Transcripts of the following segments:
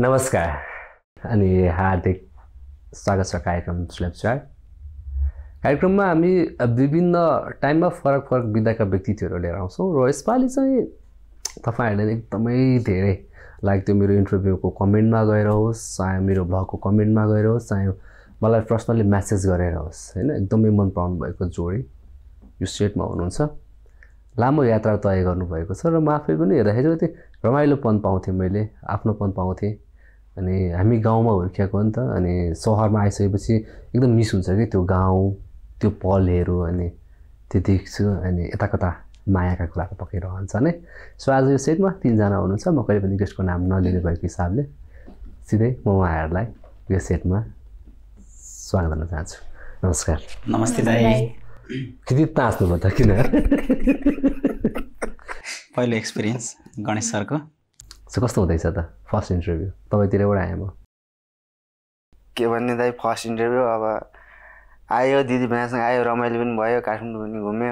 नमस्कार अनि हार्दिक स्वागत छ कार्यक्रम स्ल्यापच्याट कार्यक्रममा हामी विभिन्न टाइममा फरक फरक विधाका व्यक्तित्वहरू लिएर आउँछौँ र यसपालि चाहिँ तपाईँहरूले एकदमै धेरै लाइक त्यो मेरो इन्टरभ्यूको कमेन्टमा गएर होस् चाहे मेरो भ्लगको कमेन्टमा गएर होस् चाहे मलाई पर्सनली म्यासेज गरेर होस् होइन एकदमै मन पराउनु भएको जोडी यो स्टेटमा हुनुहुन्छ लामो यात्रा तय गर्नुभएको छ र म आफै पनि हेर्दाखेरि त्यो रमाइलोपन पाउँथेँ मैले आफ्नोपन पाउँथेँ अनि हामी गाउँमा हुर्किएको नि त अनि सहरमा आइसकेपछि एकदम मिस हुन्छ कि त्यो गाउँ त्यो पलहरू अनि त्यो देख्छु अनि यता कता मायाका कुराहरू पकाइरहन्छ नै सो आज यो सेटमा तिनजना हुनुहुन्छ म कहिले पनि गेस्टको नाम नलिने भएको हिसाबले सिधै म उहाँहरूलाई यो सेटमा स्वागत गर्न चाहन्छु नमस्कार नमस्ते दाई ताँच्नु भयो त किन पहिलो एक्सपिरियन्स गणेश सरको चाहिँ कस्तो हुँदैछ त फर्स्ट इन्टरभ्यू तपाईँतिरबाट आएँ म के भन्ने दाइ फर्स्ट इन्टरभ्यू अब आयो दिदी भाइसँग आयो रमाइलो पनि भयो काठमाडौँ पनि घुम्यो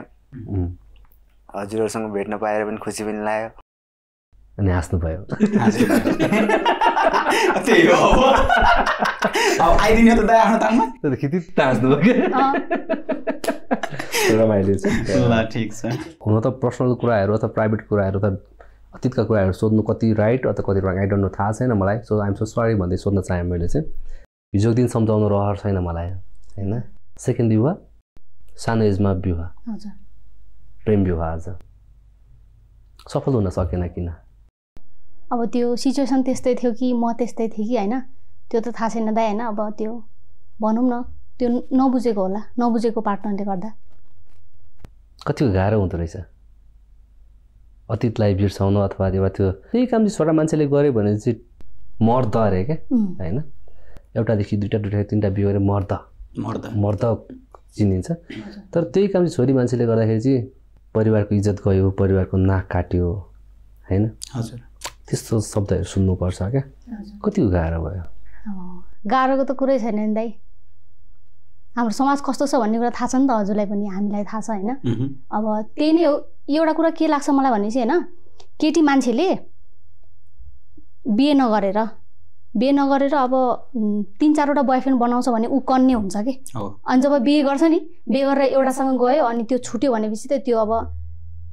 हजुरहरूसँग भेट्न पाएर पनि खुसी पनि लाग्यो अनि हाँस्नु भयो त रमाइलो ल ठिक छ हुन त पर्सनल कुराहरू अथवा प्राइभेट कुराहरू त अतीतका कुराहरू सोध्नु कति राइट अथवा कति रङ आई डोन्ट नो थाहा छैन मलाई सो आइएम सो सरी भन्दै सोध्न चाहेँ मैले चाहिँ हिजोको दिन सम्झाउनु रहर छैन मलाई होइन सेकेन्ड विवाह सानो एजमा विवाह प्रेम विवाह आज सफल हुन सकेन किन अब त्यो सिचुएसन त्यस्तै थियो कि म त्यस्तै थिएँ कि होइन त्यो त थाहा छैन दाइ होइन अब त्यो भनौँ न त्यो नबुझेको होला नबुझेको पार्टनरले गर्दा कतिको गाह्रो हुँदो रहेछ अतीतलाई बिर्साउनु अथवा अथवा त्यो त्यही काम चाहिँ छोरा मान्छेले गऱ्यो भने चाहिँ मर्द अरे क्या होइन एउटादेखि दुइटा दुइटा तिनवटा बियो अरे मर्द मर्द मर्द चिनिन्छ तर त्यही काम चाहिँ छोरी मान्छेले गर्दाखेरि चाहिँ परिवारको इज्जत गयो परिवारको नाक काट्यो होइन हजुर त्यस्तो शब्दहरू सुन्नुपर्छ क्या कति गाह्रो भयो गाह्रोको त कुरै छैन नि दाइ हाम्रो समाज कस्तो छ भन्ने कुरा थाहा छ नि त हजुरलाई पनि हामीलाई थाहा छ होइन अब त्यही नै हो एउटा कुरा के लाग्छ मलाई भनेपछि होइन केटी मान्छेले बिहे नगरेर बिहे नगरेर अब तिन चारवटा बोयफ्रेन्ड बनाउँछ भने ऊ कन्ने हुन्छ कि अनि जब बिहे गर्छ नि बिहे गरेर एउटासँग गयो अनि त्यो छुट्यो भनेपछि त त्यो अब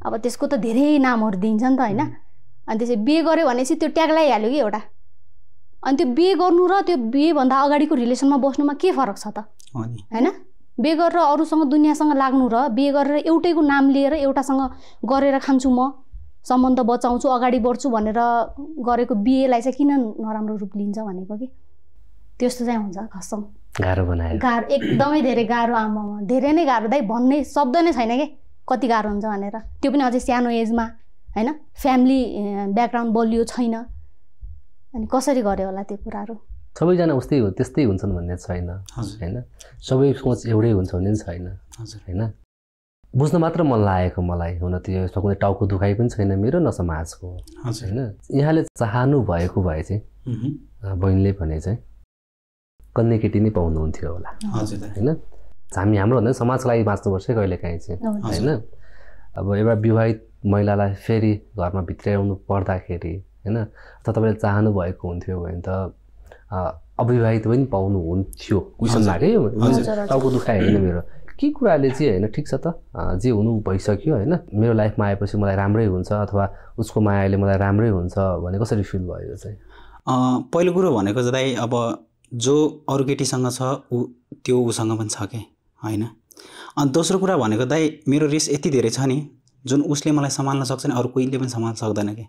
अब त्यसको त धेरै नामहरू दिन्छ नि त होइन अनि त्यसै बिहे गऱ्यो भने त्यो ट्याग लगाइहाल्यो कि एउटा अनि त्यो बिहे गर्नु र त्यो बिहेभन्दा अगाडिको रिलेसनमा बस्नुमा के फरक छ त होइन बिहे गरेर अरूसँग दुनियाँसँग लाग्नु र बिहे गरेर एउटैको नाम लिएर एउटासँग गरेर खान्छु म सम्बन्ध बचाउँछु अगाडि बढ्छु भनेर गरेको बिहेलाई चाहिँ किन नराम्रो रूप लिन्छ भनेको कि त्यस्तो चाहिँ हुन्छ खसम गाह्रो बनायो गाह्रो एकदमै धेरै गाह्रो आमामा धेरै नै गाह्रो दाइ भन्ने शब्द नै छैन कि कति गाह्रो हुन्छ भनेर त्यो पनि अझै सानो एजमा होइन फ्यामिली ब्याकग्राउन्ड बलियो छैन अनि कसरी गऱ्यो होला त्यो कुराहरू सबैजना उस्तै हो त्यस्तै हुन्छन् भन्ने छैन होइन सबै सोच एउटै हुन्छ भन्ने पनि छैन होइन बुझ्न मात्र मन लागेको मलाई हुन त्यो यसमा कुनै टाउको दुखाइ पनि छैन मेरो न समाजको होइन यहाँले चाहनु भएको भए चाहिँ बहिनीले भने चाहिँ केटी नै पाउनुहुन्थ्यो होला होइन हामी हाम्रो भन्दा समाजको लागि बाँच्नुपर्छ कहिले काहीँ चाहिँ होइन अब एउटा विवाहित महिलालाई फेरि घरमा भित्र्याउनु पर्दाखेरि होइन अथवा तपाईँले चाहनु भएको हुन्थ्यो भने त अविवाहित पनि पाउनुहुन्थ्यो क्वेसन लाग्यो टाउको दुखाइ होइन मेरो के कुराले चाहिँ होइन ठिक छ त जे हुनु भइसक्यो होइन मेरो लाइफमा आएपछि मलाई राम्रै हुन्छ अथवा उसको मायाले मलाई राम्रै हुन्छ भने कसरी फिल भयो चाहिँ पहिलो कुरो भनेको दाइ अब जो अरू केटीसँग छ ऊ त्यो उसँग पनि छ कि होइन अनि दोस्रो कुरा भनेको दाइ मेरो रिस यति धेरै छ नि जुन उसले मलाई सम्हाल्न सक्छ नि अरू कोहीले पनि सम्हाल्न सक्दैन कि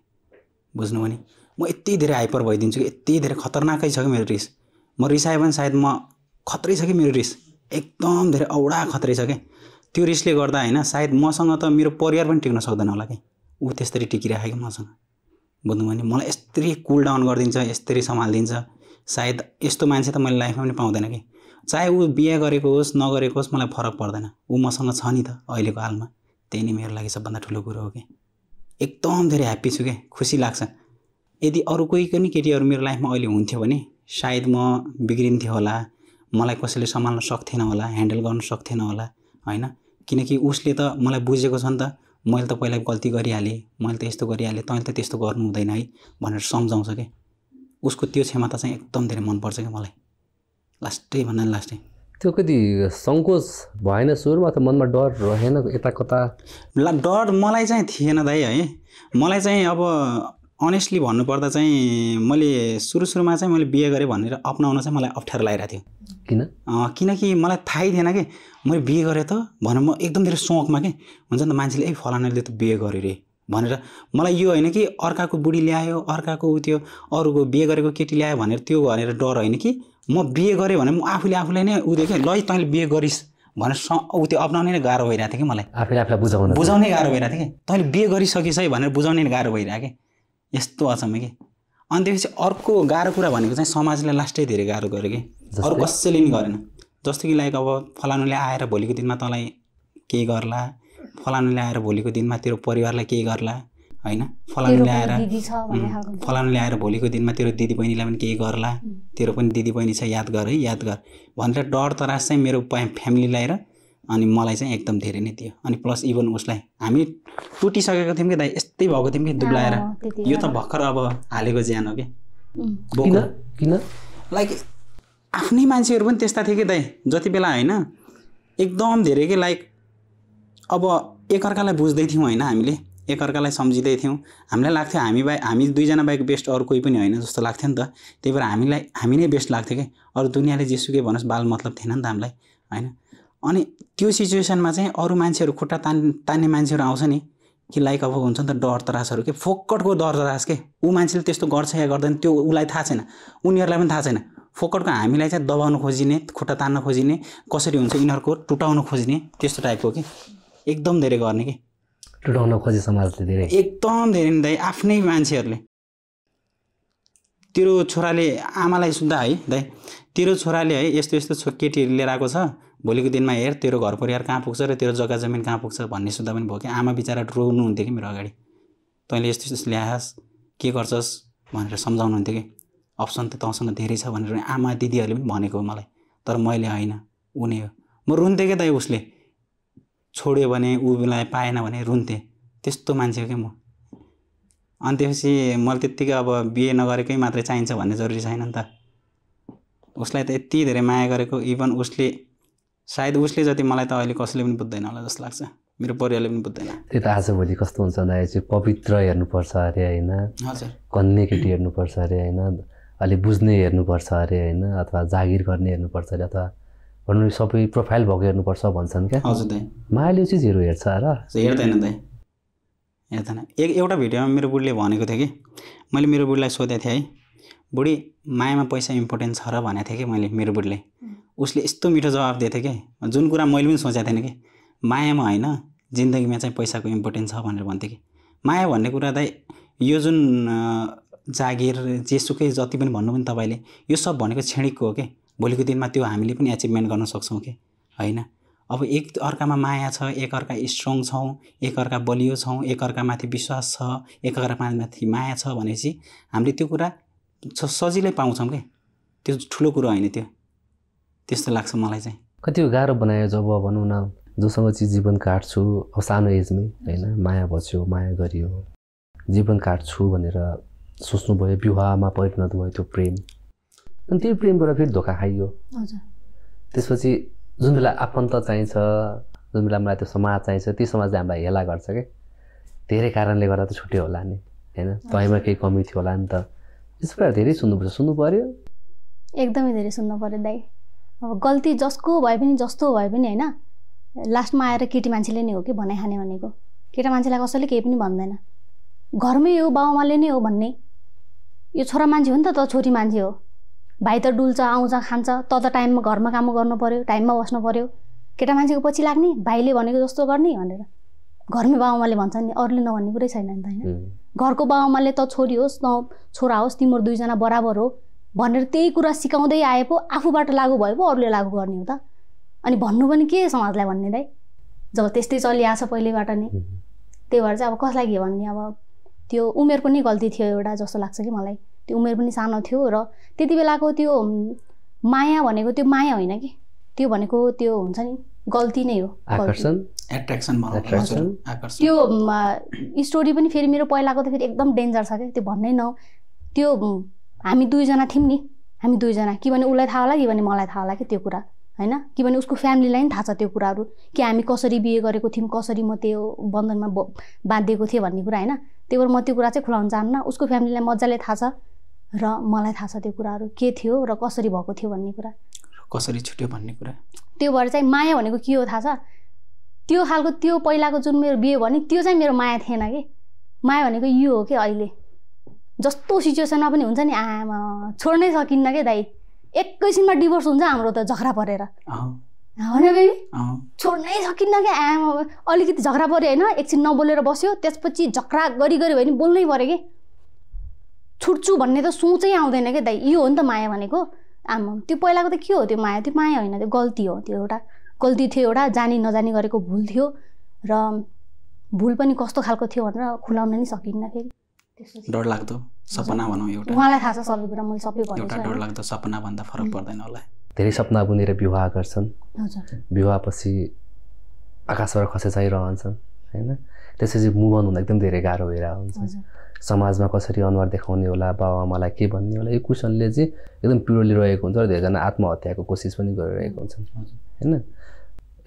बुझ्नु भने म यति धेरै हाइपर भइदिन्छु कि यति धेरै खतरनाकै छ कि मेरो रिस म रिसायो भने सायद म खत्रै छ कि मेरो रिस एकदम धेरै औडा खत्रै छ कि त्यो रिसले गर्दा होइन सायद मसँग त मेरो परिवार पनि टिक्न सक्दैन होला कि ऊ त्यसरी टिकिराखेको मसँग बुझ्नु भने मलाई यस्तरी कुल डाउन गरिदिन्छ यस्तरी सम्हालिदिन्छ सायद यस्तो मान्छे त मैले लाइफमा पनि पाउँदैन कि चाहे ऊ बिहे गरेको होस् नगरेको होस् मलाई फरक पर्दैन ऊ मसँग छ नि त अहिलेको हालमा त्यही नै मेरो लागि सबभन्दा ठुलो कुरो हो कि एकदम धेरै ह्याप्पी छु क्या खुसी लाग्छ यदि अरू कोही पनि केटीहरू मेरो लाइफमा अहिले हुन्थ्यो भने सायद म बिग्रिन्थेँ होला मलाई कसैले सम्हाल्न सक्थेन होला ह्यान्डल गर्न सक्थेन होला होइन किनकि उसले त मलाई बुझेको छ नि त मैले त पहिला गल्ती गरिहालेँ मैले त यस्तो गरिहालेँ तैँले त त्यस्तो गर्नु हुँदैन है भनेर सम्झाउँछ क्या उसको त्यो क्षमता चाहिँ एकदम धेरै मनपर्छ क्या मलाई लास्टै भन्दा लास्टै त्यो कति सङ्कोच भएन सुरुमा त मनमा डर रहेन यता कता डर मलाई चाहिँ थिएन दाइ है मलाई चाहिँ अब अनेस्टली भन्नुपर्दा चाहिँ मैले सुरु सुरुमा चाहिँ मैले बिहे गरेँ भनेर अप्नाउन चाहिँ मलाई अप्ठ्यारो लागिरहेको थियो किन किनकि मलाई थाहै थिएन कि मैले बिहे गरेँ त भनेर म एकदम धेरै सोखमा के हुन्छ नि त मान्छेले ए फलानाले त बिहे गरेँ रे भनेर मलाई यो होइन कि अर्काको बुढी ल्यायो अर्काको ऊ त्यो अरूको बिहे गरेको केटी ल्यायो भनेर त्यो भनेर डर होइन कि म बिहे गरेँ भने म आफूले आफूलाई नै उयो कि लै तैँले बिहे गरिस् भनेर स ऊ त्यो अप्नाउने नै गाह्रो भइरहेको थियो कि मलाई आफूले आफूलाई बुझाउनु बुझाउनै गाह्रो भइरहेको थियो कि तैँले बिहे गरिसकिस् है भनेर बुझाउनै गाह्रो भइरहेको कि यस्तो अचम्म कि अनि त्यसपछि अर्को गाह्रो कुरा भनेको चाहिँ समाजले लास्टै धेरै गाह्रो गऱ्यो कि अरू कसैले पनि गरेन जस्तो कि लाइक अब फलानुले आएर भोलिको दिनमा तँलाई केही गर्ला फलानुले आएर भोलिको दिनमा तेरो परिवारलाई केही गर्ला होइन फलानुले आएर फलानुले आएर भोलिको दिनमा तेरो दिदी बहिनीलाई पनि केही गर्ला तेरो पनि दिदी बहिनी छ याद गर है याद गर भनेर डर तरास चाहिँ मेरो फ्यामिलीलाई र अनि मलाई चाहिँ एकदम धेरै नै थियो अनि प्लस इभन उसलाई हामी टुटिसकेको थियौँ कि दाइ यस्तै भएको थियौँ कि दुब्लाएर यो त भर्खर अब हालेको ज्यान हो कि किन किन लाइक आफ्नै मान्छेहरू पनि त्यस्ता थिए कि दाइ जति बेला होइन एकदम धेरै कि लाइक अब एकअर्कालाई बुझ्दै थियौँ होइन हामीले एकअर्कालाई सम्झिँदै थियौँ हामीलाई लाग्थ्यो हामी बाहेक हामी दुईजना बाहेक बेस्ट अरू कोही पनि होइन जस्तो लाग्थ्यो नि त त्यही भएर हामीलाई हामी नै बेस्ट लाग्थ्यो कि अरू दुनियाँले जेसुकै भनोस् बाल मतलब थिएन नि त हामीलाई होइन अनि त्यो सिचुएसनमा चाहिँ अरू मान्छेहरू खुट्टा तान् तान्ने मान्छेहरू आउँछ नि कि लाइक अब हुन्छ नि त डर तरासहरू के फोकटको डर तरास के ऊ मान्छेले त्यस्तो गर्छ या गर्दैन त्यो उसलाई थाहा छैन उनीहरूलाई पनि थाहा छैन फोकटको हामीलाई चाहिँ दबाउन खोजिने खुट्टा तान्न खोजिने कसरी हुन्छ यिनीहरूको टुटाउन खोजिने त्यस्तो टाइपको कि एकदम धेरै गर्ने कि टुटाउन खोजे समाजले धेरै एकदम धेरै दाइ आफ्नै मान्छेहरूले तेरो छोराले आमालाई सुन्दा है दाइ तेरो छोराले है यस्तो यस्तो केटीहरू लिएर आएको छ भोलिको दिनमा हेर तेरो घर परिवार कहाँ पुग्छ र तेरो जग्गा जमिन कहाँ पुग्छ भन्ने सुन्दा पनि भयो कि आमा बिचरा रोग्नुहुन्थ्यो कि मेरो अगाडि तैँले यस्तो यस्तो ल्याएस के गर्छस् भनेर सम्झाउनुहुन्थ्यो कि अप्सन त तँसँग धेरै छ भनेर आमा दिदीहरूले पनि भनेको हो मलाई तर मैले होइन उनी हो म रुन्थेँ क्या दाइ उसले छोड्यो भने उसलाई पाएन भने रुन्थेँ त्यस्तो मान्छे हो क्या म अनि त्यसपछि मैले त्यत्तिकै अब बिहे नगरेकै मात्रै चाहिन्छ भन्ने जरुरी छैन नि त उसलाई त यति धेरै माया गरेको इभन उसले सायद उसले जति मलाई त अहिले कसैले पनि बुझ्दैन होला जस्तो लाग्छ मेरो परिवारले पनि बुझ्दैन त्यही त आजभोलि कस्तो हुन्छ भन्दाखेरि चाहिँ पवित्र हेर्नुपर्छ अरे होइन हजुर केटी हेर्नुपर्छ अरे होइन अलि बुझ्ने हेर्नुपर्छ अरे होइन अथवा जागिर गर्ने हेर्नुपर्छ अरे अथवा भन्नु सबै प्रोफाइल भएको हेर्नुपर्छ भन्छन् क्या हजुर दाइ मायाले चिजहरू हेर्छ र हेर्दैन दाइ हेर्दैन एक एउटा भिडियोमा मेरो बुढीले भनेको थियो कि मैले मेरो बुढीलाई सोधेको थिएँ है बुढी मायामा पैसा इम्पोर्टेन्ट छ र भनेको थिएँ कि मैले मेरो बुढीलाई उसले यस्तो मिठो जवाब दिएको थिएँ कि जुन कुरा मैले पनि सोचेको थिएन कि मायामा होइन जिन्दगीमा चाहिँ पैसाको इम्पोर्टेन्ट छ भनेर भन्थेँ कि माया भन्ने कुरा त यो जुन जागिर जेसुकै जति पनि भन्नु पनि तपाईँले यो सब भनेको छेडिकको हो कि भोलिको दिनमा त्यो हामीले पनि एचिभमेन्ट गर्न सक्छौँ कि होइन अब एक अर्कामा माया छ एकअर्का स्ट्रङ छौँ एकअर्का बलियो छौँ एकअर्कामाथि विश्वास छ एकअर्कामाथि माया छ भनेपछि हामीले त्यो कुरा सजिलै पाउँछौँ क्या त्यो ठुलो कुरो होइन त्यो त्यस्तो लाग्छ मलाई चाहिँ कति गाह्रो बनायो जब भनौँ न जोसँग चाहिँ जीवन काट्छु अब सानो एजमै होइन माया बस्यो माया गरियो जीवन काट्छु भनेर सोच्नुभयो विवाहमा परिणत भयो त्यो प्रेम अनि त्यही प्रेमबाट फेरि धोका खाइयो त्यसपछि जुन बेला आफन्त चाहिन्छ जुन बेला मलाई त्यो समाज चाहिन्छ त्यो समाजले हामीलाई हेला गर्छ क्या धेरै कारणले गर्दा त छुट्यो होला नि होइन तपाईँमा केही कमी थियो होला नि त यस्तो कुराहरू धेरै सुन्नुपर्छ सुन्नु पऱ्यो एकदमै धेरै सुन्नु पऱ्यो दाइ अब गल्ती जसको भए पनि जस्तो भए पनि होइन लास्टमा आएर केटी मान्छेले नै हो कि भनाइखाने भनेको केटा मान्छेलाई कसैले केही पनि भन्दैन घरमै हो बाबुआमाले नै हो भन्ने यो छोरा मान्छे हो नि त त छोरी मान्छे हो भाइ त डुल्छ आउँछ खान्छ त त टाइममा घरमा काम गर्नु पऱ्यो टाइममा बस्नु पऱ्यो केटा मान्छेको पछि लाग्ने भाइले भनेको जस्तो गर्ने भनेर घरमै बाबुआमाले भन्छ नि अरूले नभन्ने कुरै छैन नि त होइन घरको बाबुआमाले त छोरी होस् न छोरा होस् तिम्रो दुईजना बराबर हो भनेर त्यही कुरा सिकाउँदै आए पो आफूबाट लागु भए पो अरूले लागु गर्ने हो त अनि भन्नु पनि के समाजलाई भन्ने दाइ जब त्यस्तै छ पहिल्यैबाट नै त्यही भएर चाहिँ अब कसलाई के भन्ने अब त्यो उमेर पनि गल्ती थियो एउटा जस्तो लाग्छ कि मलाई त्यो उमेर पनि सानो थियो र त्यति बेलाको त्यो माया भनेको त्यो माया होइन कि त्यो भनेको त्यो हुन्छ नि गल्ती नै हो त्यो स्टोरी पनि फेरि मेरो पहिलाको त फेरि एकदम डेन्जर छ क्या त्यो भन्नै न त्यो हामी दुईजना थियौँ नि हामी दुईजना कि भने उसलाई थाहा होला कि भने मलाई थाहा होला कि त्यो कुरा होइन भने उसको फ्यामिलीलाई पनि थाहा छ त्यो कुराहरू कि हामी कसरी बिहे गरेको थियौँ कसरी म त्यो बन्धनमा बाँधिएको थिएँ भन्ने कुरा होइन त्यो भएर म त्यो कुरा चाहिँ खुलाउन चाहन्न उसको फ्यामिलीलाई मजाले थाहा छ र मलाई थाहा छ त्यो कुराहरू के थियो र कसरी भएको थियो भन्ने कुरा कसरी छुट्यो भन्ने कुरा त्यो भएर चाहिँ माया भनेको के हो थाहा छ त्यो खालको त्यो पहिलाको जुन मेरो बिहे भने त्यो चाहिँ मेरो माया थिएन कि माया भनेको यो हो कि अहिले जस्तो सिचुएसनमा पनि हुन्छ नि आमा छोड्नै सकिन्न क्या दाइ एकैछिनमा डिभोर्स हुन्छ हाम्रो त झगडा परेर होइन बेबी छोड्नै सकिन्न क्या आमा अलिकति झगडा पऱ्यो होइन एकछिन नबोलेर बस्यो त्यसपछि झगडा गरी गरी भयो भने बोल्नै पऱ्यो कि छुट्छु भन्ने त सोचै आउँदैन क्या दाइ यो हो नि त माया भनेको आमा त्यो पहिलाको त के हो त्यो माया त्यो माया होइन त्यो गल्ती हो त्यो एउटा गल्ती थियो एउटा जानी नजानी गरेको भुल थियो र भुल पनि कस्तो खालको थियो भनेर खुलाउन नि सकिन्न फेरि डर लाग्दो सपना भनौँ एउटा उहाँलाई थाहा छ सबै कुरा मैले सबै भनेको एउटा डर लाग्दो सपना भन्दा फरक पर्दैन होला धेरै सपना बुनेर विवाह गर्छन् विवाहपछि आकाशबाट खसे चाहिँ रहन्छन् होइन त्यसपछि मुभ हुँदा एकदम धेरै गाह्रो भइरहेको हुन्छ समाजमा कसरी अनुहार देखाउने होला मलाई के भन्ने होला यो क्वेसनले चाहिँ एकदम पिरोली रहेको हुन्छ र धेरैजना आत्महत्याको कोसिस पनि गरिरहेको हुन्छ होइन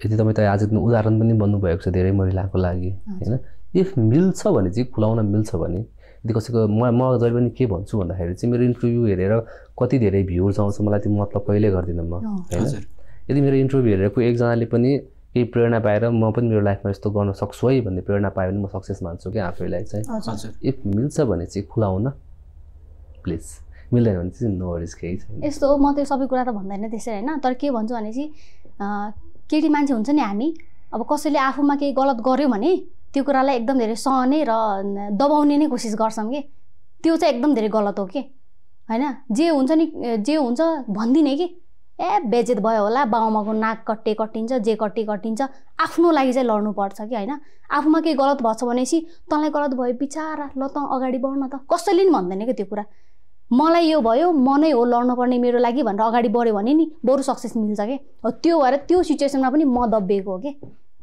यदि तपाईँ त आजको उदाहरण पनि भन्नुभएको छ धेरै महिलाको लागि होइन इफ मिल्छ भने चाहिँ खुलाउन मिल्छ भने यदि कसैको म म जहिले पनि के भन्छु भन्दाखेरि चाहिँ मेरो इन्टरभ्यू हेरेर कति धेरै भ्युर्स आउँछ मलाई त्यो मतलब कहिले गर्दिनँ म होइन यदि मेरो इन्टरभ्यू हेरेको एकजनाले पनि केही प्रेरणा पाएर म पनि मेरो लाइफमा यस्तो गर्न सक्छु है भन्ने प्रेरणा पायो भने म सक्सेस मान्छु कि आफैलाई चाहिँ हजुर इफ मिल्छ भने चाहिँ खुलाउन प्लिज मिल्दैन भने चाहिँ नो वरिज केही छैन यस्तो म त्यो सबै कुरा त भन्दैन त्यसरी होइन तर के भन्छु भने चाहिँ केटी मान्छे हुन्छ नि हामी अब कसैले आफूमा केही गलत गर्यो भने त्यो कुरालाई एकदम धेरै सहने र दबाउने नै कोसिस गर्छौँ कि त्यो चाहिँ एकदम धेरै गलत हो कि होइन जे हुन्छ नि जे हुन्छ भनिदिने कि ए बेजित भयो होला बाउमाको नाक कट्टे कटिन्छ जे कट्टे कटिन्छ आफ्नो लागि चाहिँ लड्नुपर्छ कि होइन आफूमा केही गलत भएछ भनेपछि तँलाई गलत भयो बिचारा ल त अगाडि बढ्न त कसैले नि भन्दैन क्या त्यो कुरा मलाई यो भयो म नै हो लड्नुपर्ने मेरो लागि भनेर अगाडि बढ्यो भने नि बरु सक्सेस मिल्छ कि हो त्यो भएर त्यो सिचुएसनमा पनि म दबिएको हो कि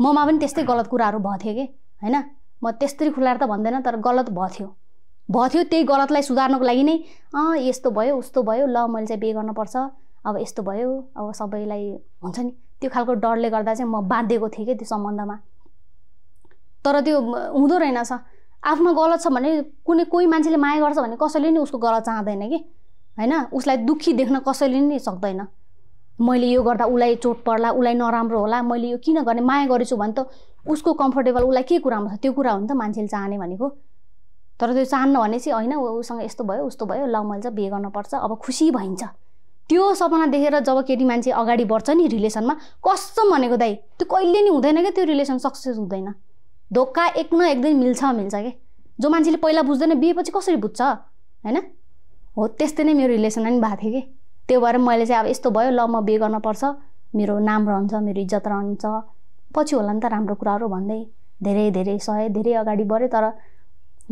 ममा पनि त्यस्तै गलत कुराहरू भथ्यो कि होइन म त्यस्तरी खुलाएर त भन्दैन तर गलत भथ्यो भथ्यो त्यही गलतलाई सुधार्नुको लागि नै अँ यस्तो भयो उस्तो भयो ल मैले चाहिँ बे गर्नुपर्छ अब यस्तो भयो अब सबैलाई हुन्छ नि त्यो खालको डरले गर्दा चाहिँ म बाँधेको थिएँ कि त्यो सम्बन्धमा तर त्यो हुँदो रहेनछ आफ्नो गलत छ भने कुनै कोही मान्छेले माया गर्छ भने कसैले नि उसको गलत चाहँदैन कि होइन उसलाई दुःखी देख्न कसैले नि सक्दैन मैले यो गर्दा उसलाई चोट पर्ला उसलाई नराम्रो होला मैले यो किन गर्ने माया गरेछु भने त उसको कम्फर्टेबल उसलाई के कुरामा छ त्यो कुरा हो नि त मान्छेले चाहने भनेको तर त्यो चाहन्न भने चाहिँ होइन उसँग यस्तो भयो उस्तो भयो ल मैले चाहिँ बिहे गर्नुपर्छ अब खुसी भइन्छ त्यो सपना देखेर जब केटी मान्छे अगाडि बढ्छ नि रिलेसनमा कसम भनेको दाइ त्यो कहिले नि हुँदैन क्या त्यो रिलेसन सक्सेस हुँदैन धोका एक न एक दिन मिल्छ मिल्छ कि जो मान्छेले पहिला बुझ्दैन बिहेपछि कसरी बुझ्छ होइन हो त्यस्तै नै मेरो रिलेसन पनि भएको थियो कि त्यो भएर मैले चाहिँ अब यस्तो भयो ल म बिहे गर्नुपर्छ मेरो नाम रहन्छ मेरो इज्जत रहन्छ पछि होला नि त राम्रो कुराहरू भन्दै धेरै धेरै सहे धेरै अगाडि बढेँ तर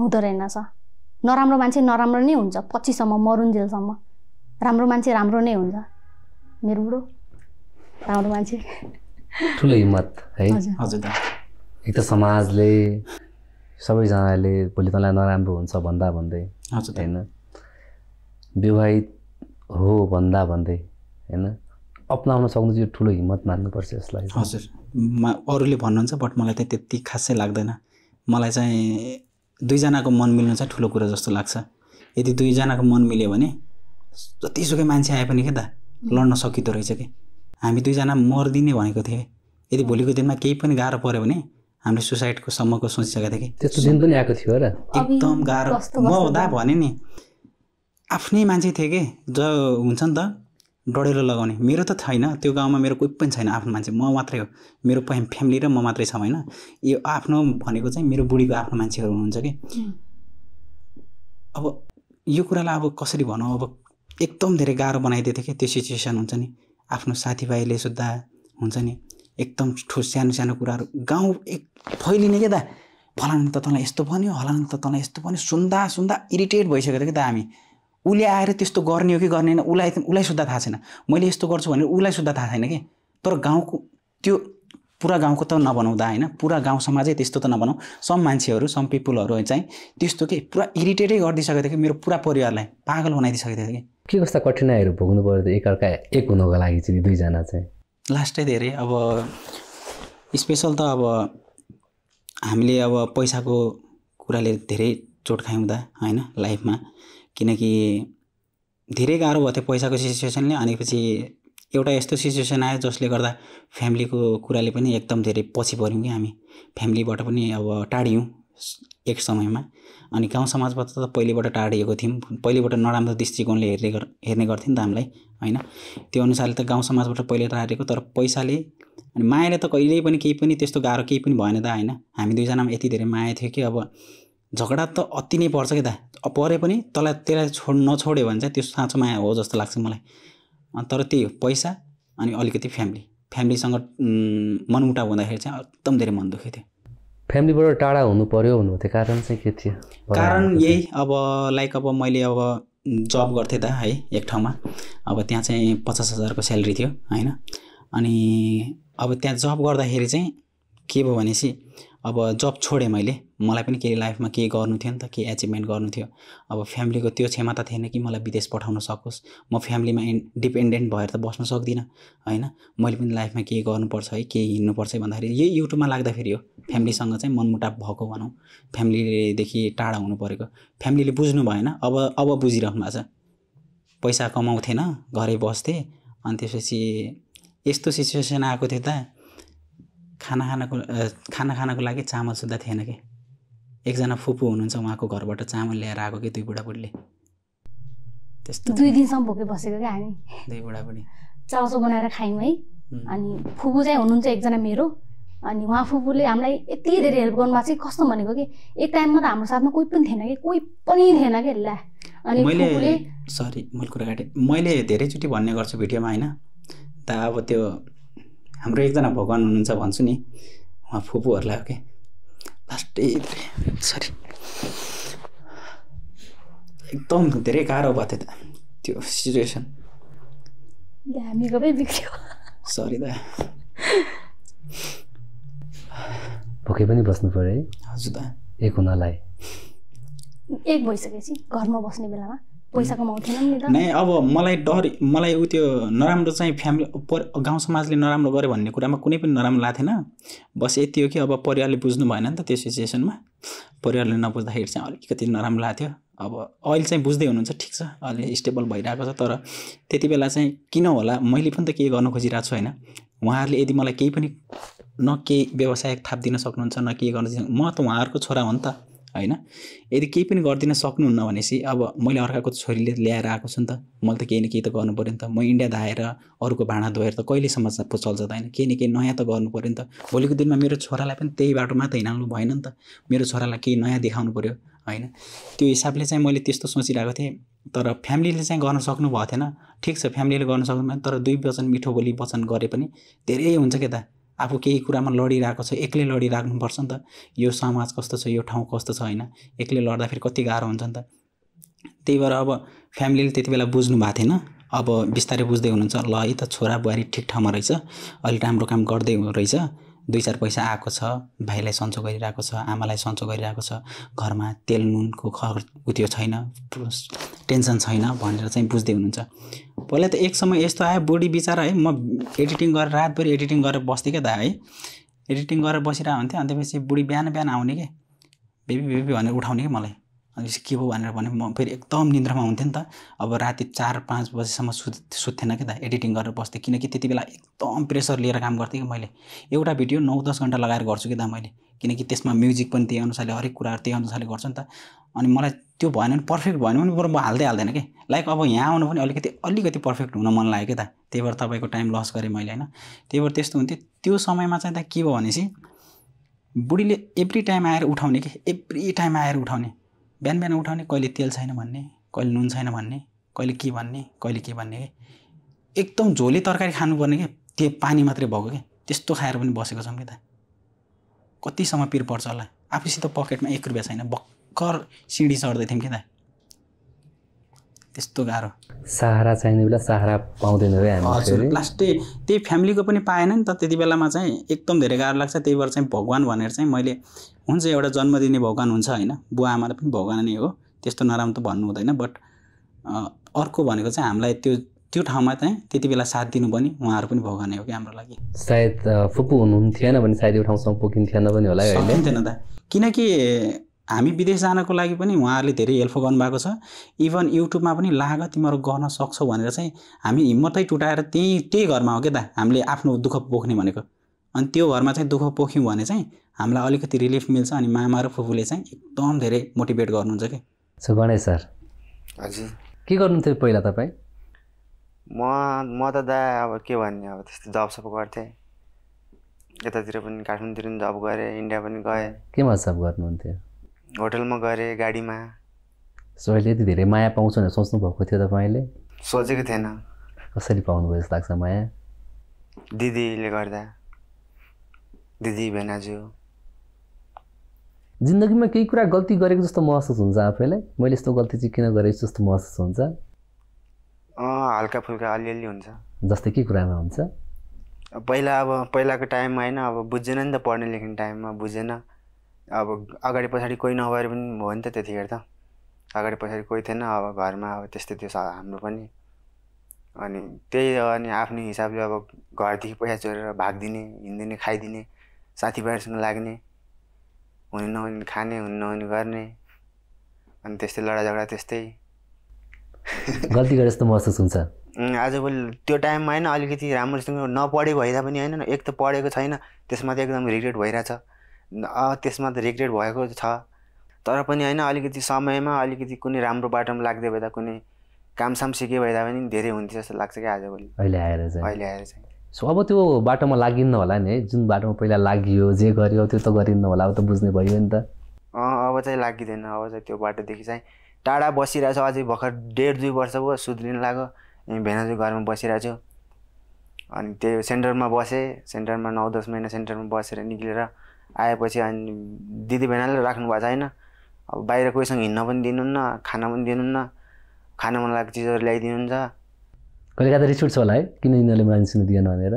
हुँदो रहेनछ नराम्रो मान्छे नराम्रो नै हुन्छ पछिसम्म मरुन्जेलसम्म राम्रो मान्छे राम्रो नै हुन्छ मेरो बुढो राम्रो मान्छे ठुलो हिम्मत है हजुर एक त समाजले सबैजनाले भोलि तँलाई नराम्रो हुन्छ भन्दा भन्दै होइन विवाहित हो भन्दा भन्दै होइन अप्नाउन सक्नु चाहिँ यो ठुलो हिम्मत मान्नुपर्छ यसलाई हजुर म अरूले भन्नुहुन्छ बट मलाई त त्यति खासै लाग्दैन मलाई चाहिँ दुईजनाको मन मिल्नु चाहिँ ठुलो कुरा जस्तो लाग्छ यदि दुईजनाको मन मिल्यो भने जतिसुकै मान्छे आए पनि के त लड्न सकिँदो रहेछ कि हामी दुईजना मरिदिने भनेको थिएँ यदि भोलिको दिनमा केही पनि गाह्रो पऱ्यो भने हामीले सुसाइडको सम्मको सोचिसकेको थियो कि त्यस्तो दिन पनि आएको थियो र एकदम गाह्रो म हुँदा भने नि आफ्नै मान्छे थिएँ कि ज हुन्छ नि त डढेलो लगाउने मेरो त छैन त्यो गाउँमा मेरो कोही पनि छैन आफ्नो मान्छे म मात्रै हो मेरो फ्यामिली र म मात्रै छ होइन यो आफ्नो भनेको चाहिँ मेरो बुढीको आफ्नो मान्छेहरू हुनुहुन्छ कि अब यो कुरालाई अब कसरी भनौँ अब एकदम धेरै गाह्रो बनाइदिएको थियो क्या त्यो सिचुएसन हुन्छ नि आफ्नो साथीभाइले सुद्धा हुन्छ नि एकदम ठुस सानो सानो कुराहरू गाउँ एक फैलिने क्या दा फलानु त तँलाई यस्तो भन्यो हलानु त तँलाई यस्तो भन्यो सुन्दा सुन्दा इरिटेट भइसकेको थियो कि दा हामी उसले आएर त्यस्तो गर्ने हो कि गर्ने होइन उसलाई उसलाई सुद्धा थाहा छैन मैले यस्तो गर्छु भनेर उसलाई सुद्धा थाहा छैन कि तर गाउँको त्यो पुरा गाउँको त नबनाउँदा होइन पुरा गाउँ समाजै त्यस्तो त नबनाउँ सम मान्छेहरू सम पिपुलहरू चाहिँ त्यस्तो के पुरा इरिटेटै गरिदिइसकेको थियो कि मेरो पुरा परिवारलाई पागल बनाइदिइसकेको थियो कि के कस्ता कठिनाइहरू भोग्नु पऱ्यो त एकअर्का एक हुनको लागि चाहिँ दुईजना चाहिँ लास्टै धेरै अब स्पेसल त अब हामीले अब पैसाको कुराले धेरै चोट खायौँ त होइन लाइफमा किनकि धेरै गाह्रो भएको थियो पैसाको सिचुएसनले अनि पछि एउटा यस्तो सिचुएसन आयो जसले गर्दा फ्यामिलीको कुराले पनि एकदम धेरै पछि पऱ्यौँ कि हामी फ्यामिलीबाट पनि अब टाढियौँ एक समयमा अनि गाउँ समाजबाट त पहिलेबाट टाढिएको थियौँ पहिलेबाट नराम्रो दृष्टिकोणले हेर्ने हेर्ने गर्थ्यो नि त हामीलाई होइन त्यो अनुसारले त गाउँ समाजबाट पहिले टाढिएको तर पैसाले अनि मायाले त कहिल्यै पनि केही पनि त्यस्तो गाह्रो केही पनि भएन त होइन हामी दुईजनामा यति धेरै माया थियो कि अब झगडा त अति नै पर्छ कि दा परे पनि तँलाई त्यसलाई छोड नछोड्यो भने चाहिँ त्यो साँचो माया हो जस्तो लाग्छ मलाई तर त्यही पैसा अनि अलिकति फ्यामिली फ्यामिलीसँग मनमुटाउ हुँदाखेरि चाहिँ एकदम धेरै मन दुखेको थियो फ्यामिलीबाट टाढा हुनु पर्यो भन्नुभएको थियो कारण चाहिँ के थियो कारण यही अब लाइक अब मैले अब जब गर्थेँ त है एक ठाउँमा अब त्यहाँ चाहिँ पचास हजारको स्यालेरी थियो होइन अनि अब त्यहाँ जब गर्दाखेरि चाहिँ के भयो भनेपछि अब जब छोडेँ मैले मलाई पनि केही लाइफमा केही गर्नु थियो नि त केही एचिभमेन्ट गर्नु थियो अब फ्यामिलीको त्यो क्षमता थिएन कि मलाई विदेश पठाउन सकोस् म फ्यामिलीमा डिपेन्डेन्ट भएर त बस्न सक्दिनँ होइन मैले पनि लाइफमा केही गर्नुपर्छ है केही हिँड्नुपर्छ भन्दाखेरि यही युट्युबमा लाग्दाखेरि हो फ्यामिलीसँग चाहिँ मनमुटाप भएको भनौँ फ्यामिलीदेखि टाढा हुनु परेको फ्यामिलीले बुझ्नु भएन अब अब बुझिरहनु भएको छ पैसा कमाउँथेन घरै बस्थेँ अनि त्यसपछि यस्तो सिचुएसन आएको थियो त खाना खानको खाना खानको लागि चामल सुद्धा थिएन कि एकजना फुपू हुनुहुन्छ उहाँको घरबाट चामल ल्याएर आएको कि दुई बुढाबुढीले त्यस्तो दुई दिनसम्म भोकै बसेको क्या हामी दुई बुढाबुढी चाउचो बनाएर खायौँ है अनि फुपू चाहिँ हुनुहुन्छ एकजना मेरो अनि उहाँ फुपूले हामीलाई यति धेरै हेल्प गर्नुमा चाहिँ कस्तो भनेको कि एक टाइममा त हाम्रो साथमा कोही पनि थिएन कि कोही पनि थिएन कि ला अनि मैले सरी मैले कुरा काटेँ मैले धेरैचोटि भन्ने गर्छु भिडियोमा होइन त अब त्यो हाम्रो एकजना भगवान् हुनुहुन्छ भन्छु नि उहाँ फुपूहरूलाई हो कि लास्टै सरी एकदम धेरै गाह्रो भएको थियो त त्यो सिचुएसन सरी दा भोकै पनि बस्नु पऱ्यो है हजुर दा एक हुनलाई एक भइसकेपछि घरमा बस्ने बेलामा पैसा कमाउँथेन नि त नै अब मलाई डर मलाई ऊ त्यो नराम्रो चाहिँ फ्यामिली गाउँ समाजले नराम्रो गर्यो भन्ने कुरामा कुनै पनि नराम्रो लाग्थेन बस यति हो कि अब परिवारले बुझ्नु भएन नि त त्यो सिचुएसनमा परिवारले नबुझ्दाखेरि चाहिँ अलिकति नराम्रो लाग्थ्यो अब अहिले चाहिँ बुझ्दै हुनुहुन्छ ठिक छ अहिले स्टेबल भइरहेको छ तर त्यति बेला चाहिँ किन होला मैले पनि त केही गर्न खोजिरहेको छु होइन उहाँहरूले यदि मलाई केही पनि न केही व्यवसाय थाप दिन सक्नुहुन्छ न केही गर्नु म त उहाँहरूको छोरा हो नि त होइन यदि केही पनि गरिदिन सक्नुहुन्न भनेपछि अब मैले अर्काको छोरीले ल्याएर आएको छु नि त मैले त केही न केही त गर्नु पऱ्यो नि त म इन्डिया धाएर अरूको भाँडा धोएर त कहिलेसम्म चल्छ त होइन केही न केही नयाँ त गर्नु पऱ्यो नि त भोलिको दिनमा मेरो छोरालाई पनि त्यही बाटोमा त हिँडाउनु भएन नि त मेरो छोरालाई केही नयाँ देखाउनु पऱ्यो होइन त्यो हिसाबले चाहिँ मैले त्यस्तो सोचिरहेको थिएँ तर फ्यामिलीले चाहिँ गर्न सक्नु भएको थिएन ठिक छ फ्यामिलीले गर्न सक्नु भएन तर दुई वचन मिठो बोली वचन गरे पनि धेरै हुन्छ क्या त आफू केही कुरामा लडिरहेको छ एक्लै लडिराख्नुपर्छ नि त यो समाज कस्तो छ यो ठाउँ कस्तो छ होइन एक्लै लड्दाखेरि कति गाह्रो हुन्छ नि त त्यही भएर अब फ्यामिलीले त्यति बेला बुझ्नु भएको थिएन अब बिस्तारै बुझ्दै हुनुहुन्छ ल है त छोरा बुहारी ठिक ठाउँमा रहेछ अहिले राम्रो काम गर्दै रहेछ दुई चार पैसा आएको छ भाइलाई सन्चो गरिरहेको छ आमालाई सन्चो गरिरहेको छ घरमा तेल नुनको खर्च उत्यो छैन टेन्सन छैन भनेर चाहिँ बुझ्दै हुनुहुन्छ पहिला त एक समय यस्तो आयो बुढी बिचरा है म एडिटिङ गरेर रातभरि एडिटिङ गरेर बस्थेँ क्या त है एडिटिङ गरेर बसिरहेको हुन्थेँ अनि त्यसपछि बुढी बिहान बिहान आउने कि बेबी बेबी भनेर उठाउने कि मलाई भनेपछि के भयो भनेर भने म फेरि एकदम निन्द्रामा हुन्थेँ नि त अब राति चार पाँच बजीसम्म सु सुत्थेन कि त एडिटिङ गरेर बस्थेँ किनकि त्यति बेला एकदम प्रेसर लिएर काम गर्थेँ कि मैले एउटा भिडियो नौ दस घन्टा लगाएर गर्छु कि त मैले किनकि त्यसमा म्युजिक पनि त्यही अनुसारले हरेक कुराहरू त्यही अनुसारले गर्छु नि त अनि मलाई त्यो भएन भने पर्फेक्ट भएन भने बरु म हाल्दै हाल्दैन कि लाइक अब यहाँ आउनु पनि अलिकति अलिकति पर्फेक्ट हुन मन लाग्यो कि त त्यही भएर तपाईँको टाइम लस गरेँ मैले होइन त्यही भएर त्यस्तो हुन्थ्यो त्यो समयमा चाहिँ त के भयो भनेपछि बुढीले एभ्री टाइम आएर उठाउने कि एभ्री टाइम आएर उठाउने बिहान बिहान उठाउने कहिले तेल छैन भन्ने कहिले नुन छैन भन्ने कहिले के भन्ने कहिले के भन्ने एकदम झोली तरकारी खानुपर्ने क्या त्यो पानी मात्रै भएको क्या त्यस्तो खाएर पनि बसेको छौँ कि त कतिसम्म पिर पर्छ होला आफूसित पकेटमा एक रुपियाँ छैन भर्खर सिँढी चढ्दै थियौँ कि त यस्तो गाह्रो सहारा चाहिने बेला सहारा पाउँदैन हजुर लास्टै त्यही फ्यामिलीको पनि पाएन नि त त्यति बेलामा चाहिँ एकदम धेरै गाह्रो लाग्छ त्यही भएर चाहिँ भगवान् भनेर चाहिँ मैले हुन्छ एउटा जन्म दिने भगवान् हुन्छ होइन बुवा आमा पनि भगवान् नै हो त्यस्तो नराम्रो त भन्नु हुँदैन बट अर्को भनेको चाहिँ हामीलाई त्यो त्यो ठाउँमा चाहिँ त्यति बेला साथ दिनु पनि उहाँहरू पनि भगवान् हो कि हाम्रो लागि सायद फुपू हुनुहुन्थेन भने सायद यो ठाउँसम्म पुगिन्थेन पनि होला त किनकि हामी विदेश जानको लागि पनि उहाँहरूले धेरै हेल्प गर्नुभएको छ इभन युट्युबमा पनि लाग तिमीहरू गर्न सक्छौ भनेर चाहिँ हामी हिम्मतै टुटाएर त्यहीँ त्यही घरमा हो क्या त हामीले आफ्नो दुःख पोख्ने भनेको अनि त्यो घरमा चाहिँ दुःख पोख्यौँ भने चाहिँ हामीलाई अलिकति रिलिफ मिल्छ अनि मामा र फुपूले चाहिँ एकदम धेरै मोटिभेट गर्नुहुन्छ कि सो गणेश सर हजुर के गर्नुहुन्थ्यो पहिला तपाईँ म म त दा अब के भन्ने अब त्यस्तो जबसप गर्थेँ यतातिर पनि काठमाडौँतिर पनि जब गरेँ इन्डिया पनि गएँ केमा जब गर्नुहुन्थ्यो होटलमा गरेँ गाडीमा सो अहिले यति धेरै माया पाउँछ भनेर भएको थियो तपाईँले सोचेको थिएन कसरी पाउनुभयो जस्तो लाग्छ माया दिदीले गर्दा दिदी भेनाज्यू जिन्दगीमा केही कुरा गल्ती गरेको जस्तो महसुस हुन्छ आफैलाई मैले यस्तो गल्ती चाहिँ किन गरेको जस्तो महसुस हुन्छ हल्का फुल्का अलिअलि हुन्छ जस्तै के कुरामा हुन्छ पहिला अब पहिलाको टाइममा होइन अब बुझेन नि त पढ्ने लेख्ने टाइममा बुझेन अब अगाडि पछाडि कोही नभएर पनि भयो नि त त्यतिखेर त अगाडि पछाडि कोही थिएन अब घरमा अब त्यस्तै थियो हाम्रो पनि अनि त्यही अनि आफ्नो हिसाबले अब घरदेखि पैसा चोरेर भागिदिने हिँडिदिने खाइदिने साथीभाइहरूसँग लाग्ने हुने नहुने खाने हुने नहुने गर्ने अनि त्यस्तै लडा झगडा त्यस्तै गल्ती गरे जस्तो महसुस हुन्छ आजभोलि त्यो टाइममा होइन अलिकति राम्रोसँग नपढेको भए तापनि होइन एक त पढेको छैन त्यसमा त एकदम रिग्रेट भइरहेछ त्यसमा त रिग्रेट भएको छ तर पनि होइन अलिकति समयमा अलिकति कुनै राम्रो बाटोमा लाग्दै भए त कुनै कामसाम सिके भए तापनि धेरै हुन्थ्यो जस्तो लाग्छ क्या आजभोलि अहिले आएर चाहिँ अहिले आएर चाहिँ सो अब त्यो बाटोमा लागिन्न होला नि है जुन बाटोमा पहिला लागियो जे गरियो त्यो त गरिन्न होला अब त बुझ्ने भयो नि त अँ अब चाहिँ लागिँदैन अब चाहिँ त्यो बाटोदेखि चाहिँ टाढा बसिरहेको छ अझै भर्खर डेढ दुई वर्ष भयो सुध्रिन लाग्यो अनि भेनाजु घरमा बसिरहेको छु अनि त्यो सेन्टरमा बसेँ सेन्टरमा नौ दस महिना सेन्टरमा बसेर निक्लेर आएपछि अनि दिदीबहिनीले राख्नुभएको छैन अब बाहिर कोहीसँग हिँड्न पनि दिनुहुन्न खान पनि दिनुहुन्न खान मन लागेको चिजहरू ल्याइदिनुहुन्छ कहिले कहिले त रिस उठ्छ होला है किन यिनीहरूले मान्छेसँग दिएन भनेर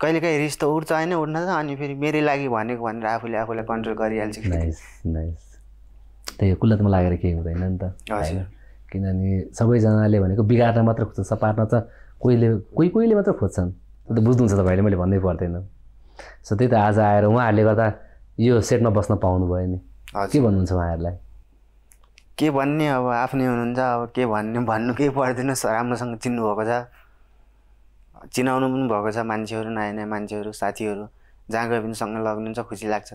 कहिलेकाहीँ रिस त उठ्छ होइन उठ्न त अनि फेरि मेरै लागि भनेको भनेर आफूले आफूलाई कन्ट्रोल गरिहाल्छ नाइस नाइस त्यही हो कुलतमा लागेर केही हुँदैन नि त हजुर किनभने सबैजनाले भनेको बिगार्न मात्र खोज्छ सपार्न त कोहीले कोही कोहीले मात्र खोज्छन् त बुझ्नुहुन्छ तपाईँले मैले भन्दै पर्दैन सो त्यही त आज आएर उहाँहरूले गर्दा यो सेटमा बस्न पाउनुभयो नि के भन्नुहुन्छ उहाँहरूलाई के भन्ने अब आफ्नै हुनुहुन्छ अब के भन्ने भन्नु केही पर्दैन राम्रोसँग चिन्नुभएको छ चिनाउनु पनि भएको छ मान्छेहरू नयाँ नयाँ मान्छेहरू साथीहरू जहाँ गए पनि सँगै लग्नुहुन्छ खुसी लाग्छ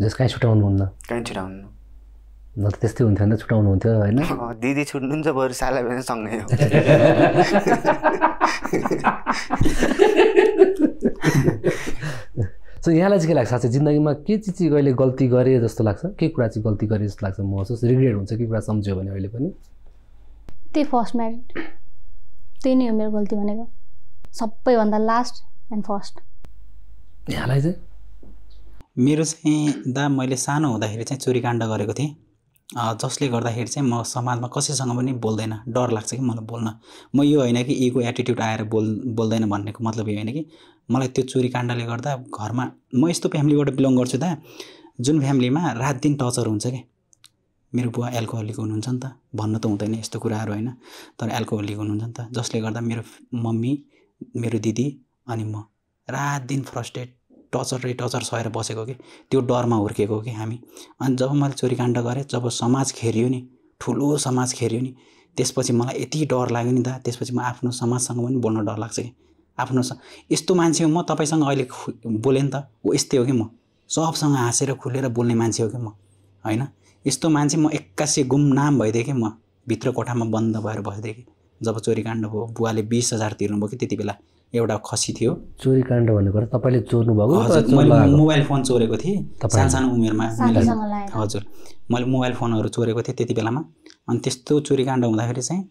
जस कहीँ छुट्याउनुहुन्न कहीँ छुट्याउनु न त त्यस्तै हुन्थ्यो नि त छुट्याउनु हुन्थ्यो होइन दिदी छुट्नुहुन्छ बरु साला पनि सँगै हो सो यहाँलाई चाहिँ के लाग्छ साँच्चै जिन्दगीमा के चिज चाहिँ कहिले गल्ती गरेँ जस्तो लाग्छ के कुरा चाहिँ गल्ती गरेँ जस्तो लाग्छ महसुस रिग्रेट हुन्छ के कुरा सम्झ्यो भने अहिले पनि त्यही फर्स्ट म्यारिड त्यही नै हो मेरो गल्ती भनेको सबैभन्दा लास्ट एन्ड फर्स्ट यहाँलाई चाहिँ मेरो चाहिँ दा मैले सानो हुँदाखेरि चाहिँ चोरीकाण्ड गरेको थिएँ जसले गर्दाखेरि चाहिँ म समाजमा कसैसँग पनि बोल्दैन डर लाग्छ कि मलाई बोल्न म यो होइन कि इगो एटिट्युड आएर बोल बोल्दैन भन्नेको मतलब यो होइन कि मलाई त्यो चोरी काण्डले गर्दा घरमा म यस्तो फ्यामिलीबाट बिलङ गर्छु त जुन फ्यामिलीमा रात दिन टचर हुन्छ क्या मेरो बुवा एल्कोहोलिक हुनुहुन्छ नि त भन्न त हुँदैन यस्तो कुराहरू होइन तर एल्कोहोलिक हुनुहुन्छ नि त जसले गर्दा मेरो मम्मी मेरो दिदी अनि म रात दिन फ्रस्ट्रेट टचर रे टचर सहेर बसेको कि त्यो डरमा हुर्केको कि हामी अनि जब मैले चोरी काण्ड गरेँ जब समाज खेरियो नि ठुलो समाज खेरियो नि त्यसपछि मलाई यति डर लाग्यो नि त त्यसपछि म आफ्नो समाजसँग पनि बोल्न डर लाग्छ कि आफ्नो यस्तो मान्छे हो म तपाईँसँग अहिले बोलेँ नि त हो यस्तै हो कि म सबसँग हाँसेर खुलेर बोल्ने मान्छे हो कि म होइन यस्तो मान्छे म एक्कासी गुमनाम भइदिएँ कि म भित्र कोठामा बन्द भएर बसिदिएँ कि जब चोरीकाण्ड भयो बुवाले बिस हजार तिर्नुभयो कि त्यति बेला एउटा खसी थियो चोरी चोरीकाण्ड भनेको तपाईँले चोर्नु भएको मैले मोबाइल फोन चोरेको थिएँ सानो उमेरमा हजुर मैले मोबाइल फोनहरू चोरेको थिएँ त्यति बेलामा अनि त्यस्तो चोरी चोरीकाण्ड हुँदाखेरि चाहिँ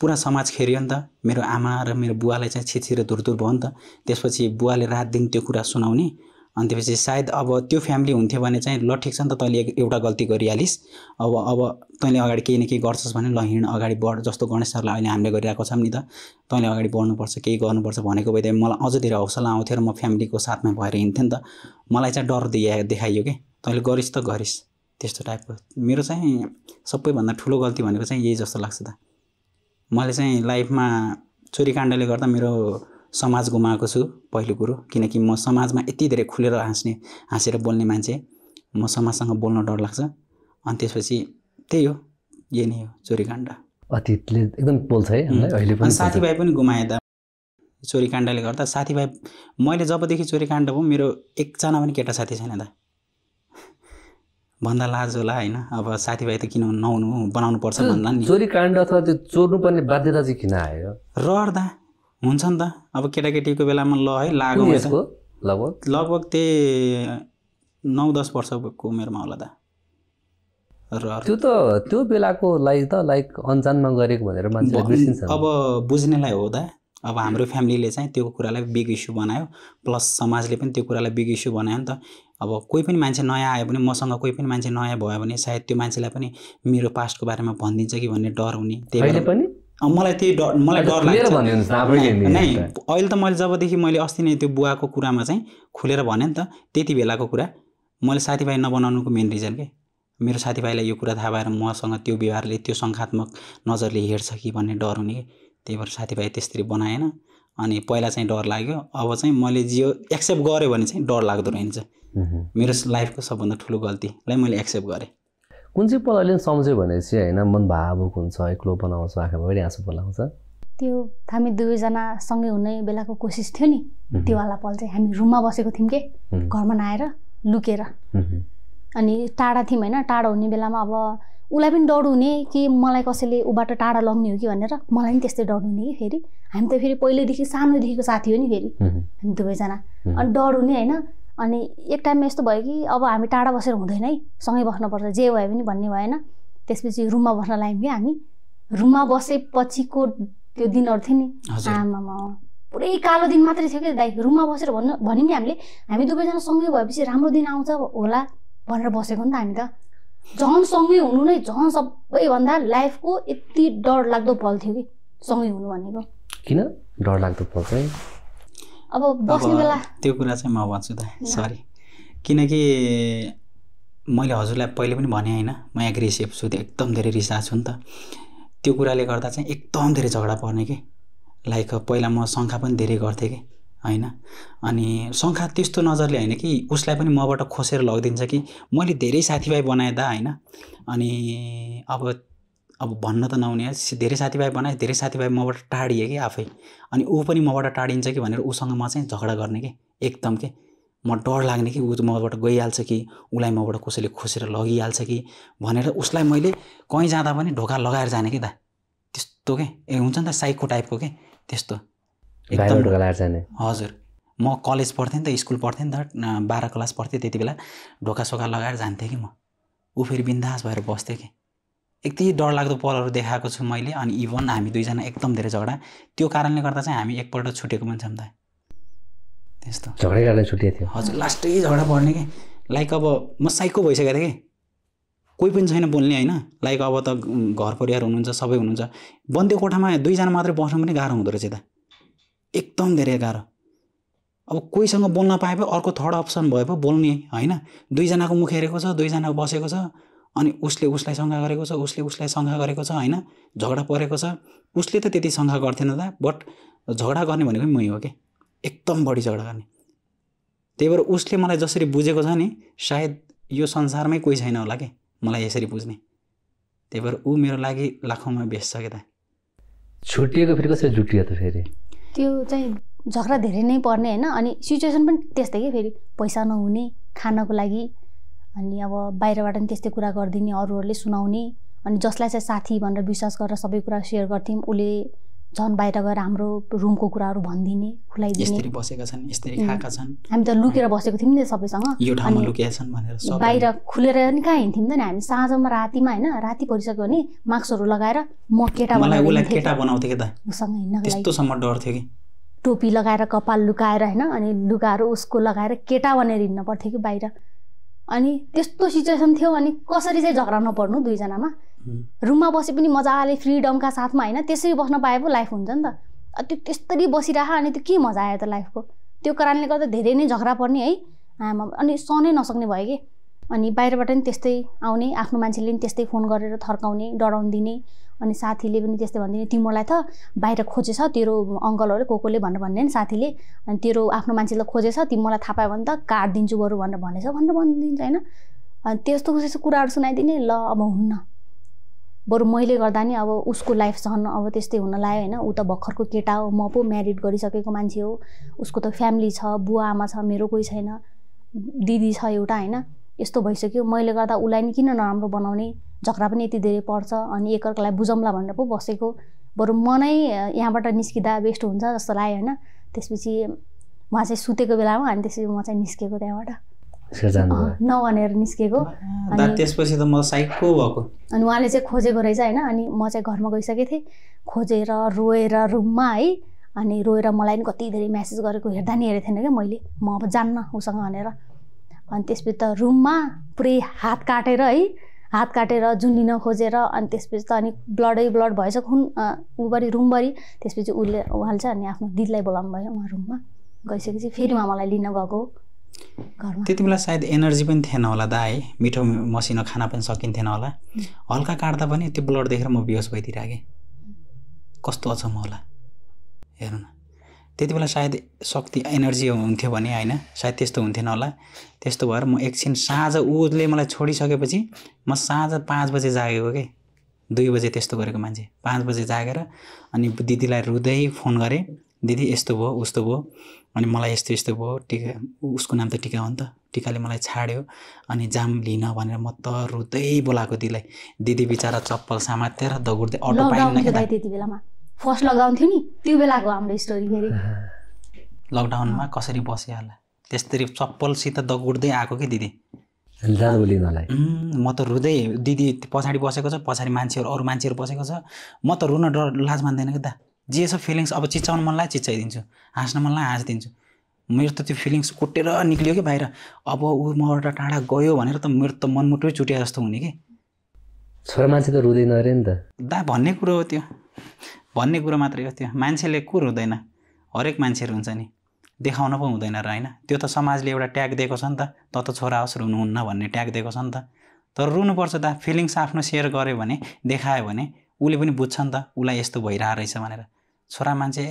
पुरा समाज खेरियो नि त मेरो आमा र मेरो बुवालाई चाहिँ छिछिर धुरधुर भयो नि त त्यसपछि बुवाले रात दिन त्यो कुरा सुनाउने अनि त्यसपछि सायद अब त्यो फ्यामिली हुन्थ्यो भने चाहिँ ल ठिक छ नि त तैँले एउटा गल्ती गरिहालिस् अब अब तैँले अगाडि केही न केही गर्छस् भने ल हिँड अगाडि बढ जस्तो गणेश सरलाई अहिले हामीले गरिरहेको छौँ नि त तैँले अगाडि बढ्नुपर्छ केही गर्नुपर्छ भनेको भए त मलाई धेरै हौसला आउँथ्यो र म फ्यामिलीको साथमा भएर हिँड्थेँ नि त मलाई चाहिँ डर दिए देखाइयो कि तैँले गरिस् त गरिस् त्यस्तो टाइपको मेरो चाहिँ सबैभन्दा ठुलो गल्ती भनेको चाहिँ यही जस्तो लाग्छ त मैले चाहिँ लाइफमा चोरीकाण्डले गर्दा मेरो समाज गुमाएको छु पहिलो कुरो किनकि म समाजमा यति धेरै खुलेर हाँस्ने हाँसेर बोल्ने मान्छे म समाजसँग बोल्न डर लाग्छ अनि त्यसपछि त्यही हो यही नै हो चोरीकाण्ड अतीतले एकदम पोल्छ है अहिले पनि साथीभाइ पनि गुमाएदा काण्डले गर्दा साथीभाइ मैले जबदेखि चोरी काण्ड भयो मेरो एकजना पनि केटा साथी छैन दा भन्दा लाज होला होइन अब साथीभाइ त किन नहुनु बनाउनु पर्छ भन्दा नि चोरी काण्ड अथवा त्यो चोर्नु पर्ने बाध्यता चाहिँ किन आयो रड्दा हुन्छ नि त अब केटाकेटीको बेलामा ल है लागु लगभग लगभग त्यही नौ दस वर्षको उमेरमा होला दा र त्यो त त्यो बेलाको लागि त लाइक अन्जानमा गरेको भनेर अब बुझ्नेलाई हो त अब हाम्रो फ्यामिलीले चाहिँ त्यो कुरालाई बिग इस्यु बनायो प्लस समाजले पनि त्यो कुरालाई बिग इस्यु बनायो नि त अब कोही पनि मान्छे नयाँ आयो भने मसँग कोही पनि मान्छे नयाँ भयो भने सायद त्यो मान्छेलाई पनि मेरो पास्टको बारेमा भनिदिन्छ कि भन्ने डर हुने त्यही पनि मलाई त्यही डर मलाई डर लाग्छ नै अहिले त मैले जबदेखि मैले अस्ति नै त्यो बुवाको कुरामा चाहिँ खुलेर भने नि त त्यति बेलाको कुरा मैले साथीभाइ नबनाउनुको मेन रिजन के मेरो साथीभाइलाई यो कुरा थाहा भएर मसँग त्यो व्यवहारले त्यो सङ्घात्मक नजरले हेर्छ कि भन्ने डर हुने कि त्यही भएर साथीभाइ त्यसरी बनाएन अनि पहिला चाहिँ डर लाग्यो अब चाहिँ मैले जियो एक्सेप्ट गऱ्यो भने चाहिँ डर लाग्दो रहेछ मेरो लाइफको सबभन्दा ठुलो गल्तीलाई मैले एक्सेप्ट गरेँ कुन चाहिँ पल अहिले सम्झ्यो भने चाहिँ होइन मन भावुक हुन्छ एक्लो बनाउँछ आँखाबाट आँसु बोलाउँछ त्यो हामी दुवैजना सँगै हुने बेलाको कोसिस थियो नि त्योवाला पल चाहिँ हामी रुममा बसेको थियौँ के घरमा नआएर लुकेर अनि टाढा थियौँ होइन टाढा हुने बेलामा अब उसलाई पनि डर हुने कि मलाई कसैले ऊबाट टाढा लग्ने हो कि भनेर मलाई पनि त्यस्तै डर हुने कि फेरि हामी त फेरि पहिल्यैदेखि सानोदेखिको साथी हो नि फेरि हामी दुवैजना अनि डर हुने होइन अनि एक टाइममा यस्तो भयो कि अब हामी टाढा बसेर हुँदैन है सँगै बस्नुपर्छ जे भए पनि भन्ने भएन त्यसपछि रुममा बस्न लायौँ कि हामी रुममा बसेपछिको त्यो दिनहरू थियो नि आमामा पुरै कालो दिन मात्रै थियो कि दाइ रुममा बसेर भन्नु भन्यौँ नि हामीले हामी दुवैजना सँगै भएपछि राम्रो दिन आउँछ होला भनेर बसेको नि त हामी त झन् सँगै हुनु नै झन् सबैभन्दा लाइफको यति डर लाग्दो पल थियो कि सँगै हुनु भनेको किन डर लाग्दो पल चाहिँ अब बस्ने बेला त्यो कुरा चाहिँ म भन्छु त सरी किनकि मैले हजुरलाई पहिले पनि भने होइन म एग्रेसिभ छु त्यो एकदम धेरै रिसा छु नि त त्यो कुराले गर्दा चाहिँ एकदम धेरै झगडा पर्ने कि लाइक पहिला म शङ्खा पनि धेरै गर्थेँ कि होइन अनि शङ्खा त्यस्तो नजरले होइन कि उसलाई पनि मबाट खोसेर लगिदिन्छ कि मैले धेरै साथीभाइ बनाएँ त होइन अनि अब अब भन्न त नहुने धेरै साथीभाइ बनाए धेरै साथीभाइ मबाट टाढिए कि आफै अनि ऊ पनि मबाट टाढिन्छ कि भनेर उसँग म चाहिँ झगडा गर्ने कि एकदम के म डर लाग्ने कि ऊ मबाट गइहाल्छ कि उसलाई मबाट कसैले खोसेर लगिहाल्छ कि भनेर उसलाई मैले कहीँ जाँदा पनि ढोका लगाएर जाने कि दा त्यस्तो के ए हुन्छ नि त साइको टाइपको के त्यस्तो एकदम ढोका लगाएर जाने हजुर म कलेज पढ्थेँ नि त स्कुल पढ्थेँ नि त बाह्र क्लास पढ्थेँ त्यति बेला ढोका सोका लगाएर जान्थेँ कि म ऊ फेरि बिन्दास भएर बस्थेँ कि यति डरलाग्दो पलहरू देखाएको छु मैले अनि इभन हामी दुईजना एकदम धेरै झगडा त्यो कारणले गर्दा चाहिँ हामी एकपल्ट छुटेको मान्छौँ त त्यस्तो झगडै छुटिएको थियो हजुर लास्टै झगडा पर्ने कि लाइक अब म साइको भइसकेको थिएँ कि कोही पनि छैन बोल्ने होइन लाइक अब त घर परिवार हुनुहुन्छ सबै हुनुहुन्छ बन्दी कोठामा दुईजना मात्रै बस्नु पनि गाह्रो हुँदो रहेछ त एकदम धेरै गाह्रो अब कोहीसँग बोल्न पाए पो अर्को थर्ड अप्सन भए पो बोल्ने होइन दुईजनाको मुख हेरेको छ दुईजना बसेको छ अनि उसले उसलाई शङ्का गरेको छ उसले उसलाई सङ्घा गरेको छ होइन झगडा परेको छ उसले त त्यति सङ्घा गर्थेन त बट झगडा गर्ने भनेको मै हो कि एकदम बढी झगडा गर्ने त्यही भएर उसले मलाई जसरी बुझेको छ नि सायद यो संसारमै कोही छैन होला कि मलाई यसरी बुझ्ने त्यही भएर ऊ मेरो लागि लाखौँमा बेच्छ कि त छुटिएको फेरि कसरी जुटियो त फेरि त्यो चाहिँ झगडा धेरै नै पर्ने होइन अनि सिचुएसन पनि त्यस्तै कि फेरि पैसा नहुने खानको लागि अनि अब बाहिरबाट पनि त्यस्तै कुरा गरिदिने अरूहरूले सुनाउने अनि जसलाई चाहिँ साथी भनेर विश्वास गरेर सबै कुरा सेयर गर्थ्यौँ उसले झन् बाहिर गएर हाम्रो रुमको कुराहरू भनिदिने खुलाइदिने बसेका छन् यस्तरी खाएका छन् हामी त लुकेर बसेको थियौँ नि त सबैसँग यो ठाउँमा लुकेका छन् भनेर बाहिर खुलेर नि कहाँ हिँड्थ्यौँ नि हामी साँझमा रातिमा होइन राति परिसक्यो भने मास्कहरू लगाएर म केटा मलाई केटा बनाउँथेँ कि डर थियो कि टोपी लगाएर कपाल लुकाएर होइन अनि लुगाहरू उसको लगाएर केटा भनेर हिँड्न पर्थ्यो कि बाहिर अनि त्यस्तो सिचुएसन थियो अनि कसरी चाहिँ झगडा नपर्नु दुईजनामा रुममा बसे पनि मजाले फ्रिडमका साथमा होइन त्यसरी बस्न पाए पो लाइफ हुन्छ नि त त्यो त्यस्तरी बसिरह अनि त्यो के मजा आयो त लाइफको त्यो कारणले गर्दा धेरै नै झगडा पर्ने है आमा अनि सहनै नसक्ने भयो कि अनि बाहिरबाट नि त्यस्तै आउने आफ्नो मान्छेले नि त्यस्तै फोन गरेर थर्काउने डराउनु दिने अनि साथीले पनि त्यस्तै भनिदिने तिमीलाई त बाहिर खोजेछ तेरो अङ्कलहरू को कोले भनेर भन्ने नि साथीले अनि तेरो आफ्नो मान्छेले खोजेछ तिमीलाई थाहा पायो भने त काटिदिन्छु बरु भनेर भनेछ भनेर भनिदिन्छ होइन अनि त्यस्तो त्यस्तो कुराहरू सुनाइदिने ल अब हुन्न बरु मैले गर्दा नि अब उसको लाइफ झन् अब त्यस्तै हुन लाग्यो होइन ऊ त भर्खरको केटा हो म पो म्यारिड गरिसकेको मान्छे हो उसको त फ्यामिली छ बुवा आमा छ मेरो कोही छैन दिदी छ एउटा होइन यस्तो भइसक्यो मैले गर्दा उसलाई नि किन नराम्रो बनाउने झगडा पनि यति धेरै पर्छ अनि एकअर्कालाई बुझौँला भनेर पो बसेको बरु म नै यहाँबाट निस्किँदा बेस्ट हुन्छ जस्तो लाग्यो होइन त्यसपछि उहाँ चाहिँ सुतेको बेलामा अनि त्यसपछि म चाहिँ निस्केको त्यहाँबाट नभनेर निस्केको अनि त्यसपछि त म साइको भएको अनि उहाँले चाहिँ खोजेको रहेछ होइन अनि म चाहिँ घरमा गइसकेको थिएँ खोजेर रोएर रुममा है अनि रोएर मलाई नि कति धेरै म्यासेज गरेको हेर्दा नि हेरेको थिएन क्या मैले म अब जान्न उसँग भनेर अनि त्यसपछि त रुममा पुरै हात काटेर है हात काटेर जुनिन खोजेर अनि त्यसपछि त अनि ब्लडै ब्लड भएछ खुन ऊभरि रुमभरि त्यसपछि उसले उहाल्छ अनि आफ्नो दिदीलाई बोलाउनु भयो उहाँ रुममा गइसकेपछि फेरि उहाँ मलाई लिन गएको घरमा त्यति बेला सायद एनर्जी पनि थिएन होला दा है मिठो मसिनो खाना पनि सकिन्थेन होला हल्का काट्दा पनि त्यो ब्लड देखेर म बेहोस भइदिइरहेको कस्तो अचम्म होला हेर्नु न त्यति बेला सायद शक्ति एनर्जी हुन्थ्यो भने होइन सायद त्यस्तो हुन्थेन होला त्यस्तो भएर म एकछिन साँझ उसले मलाई छोडिसकेपछि म साँझ पाँच बजे जागेको के दुई बजे त्यस्तो गरेको मान्छे पाँच बजे जागेर अनि दिदीलाई रुँदै फोन गरेँ दिदी यस्तो भयो उस्तो भयो अनि मलाई यस्तो यस्तो भयो टिका उसको नाम त टिका हो नि त टिकाले मलाई छाड्यो अनि जाम लिन भनेर म त रुँदै बोलाएको दिदीलाई दिदी बिचरा चप्पल समातेर दगुर्दै अटो पाइन फर्स्ट लगाउँथ्यो नि त्यो बेलाको हाम्रो स्टोरी फेरि लकडाउनमा कसरी बसिहाल्ला त्यसरी चप्पलसित दगुड्दै आएको कि दिदी म त रुँदै दिदी पछाडि बसेको छ पछाडि मान्छेहरू अरू मान्छेहरू बसेको छ म त रुन डर लाज मान्दैन कि दा जे छ फिलिङ्स अब चिच्याउनु मनलाई चिच्याइदिन्छु हाँस्न मनलाई हाँसिदिन्छु मेरो त त्यो फिलिङ्स कुटेर निक्लियो कि बाहिर अब ऊ मबाट टाढा गयो भनेर त मेरो त मनमुटै चुट्या जस्तो हुने कि छोरा मान्छे त रुँदैन अरे नि त दा भन्ने कुरो हो त्यो भन्ने कुरो मात्रै हो त्यो मान्छेले कुर हुँदैन हरेक मान्छेहरू हुन्छ नि देखाउन पो हुँदैन र होइन त्यो त समाजले एउटा ट्याग दिएको छ नि त त त छोरा होस् रुनुहुन्न भन्ने ट्याग दिएको छ नि त तर रुनुपर्छ त फिलिङ्स आफ्नो सेयर गऱ्यो भने देखायो भने उसले पनि बुझ्छ नि त उसलाई यस्तो भइरहेछ भनेर छोरा मान्छे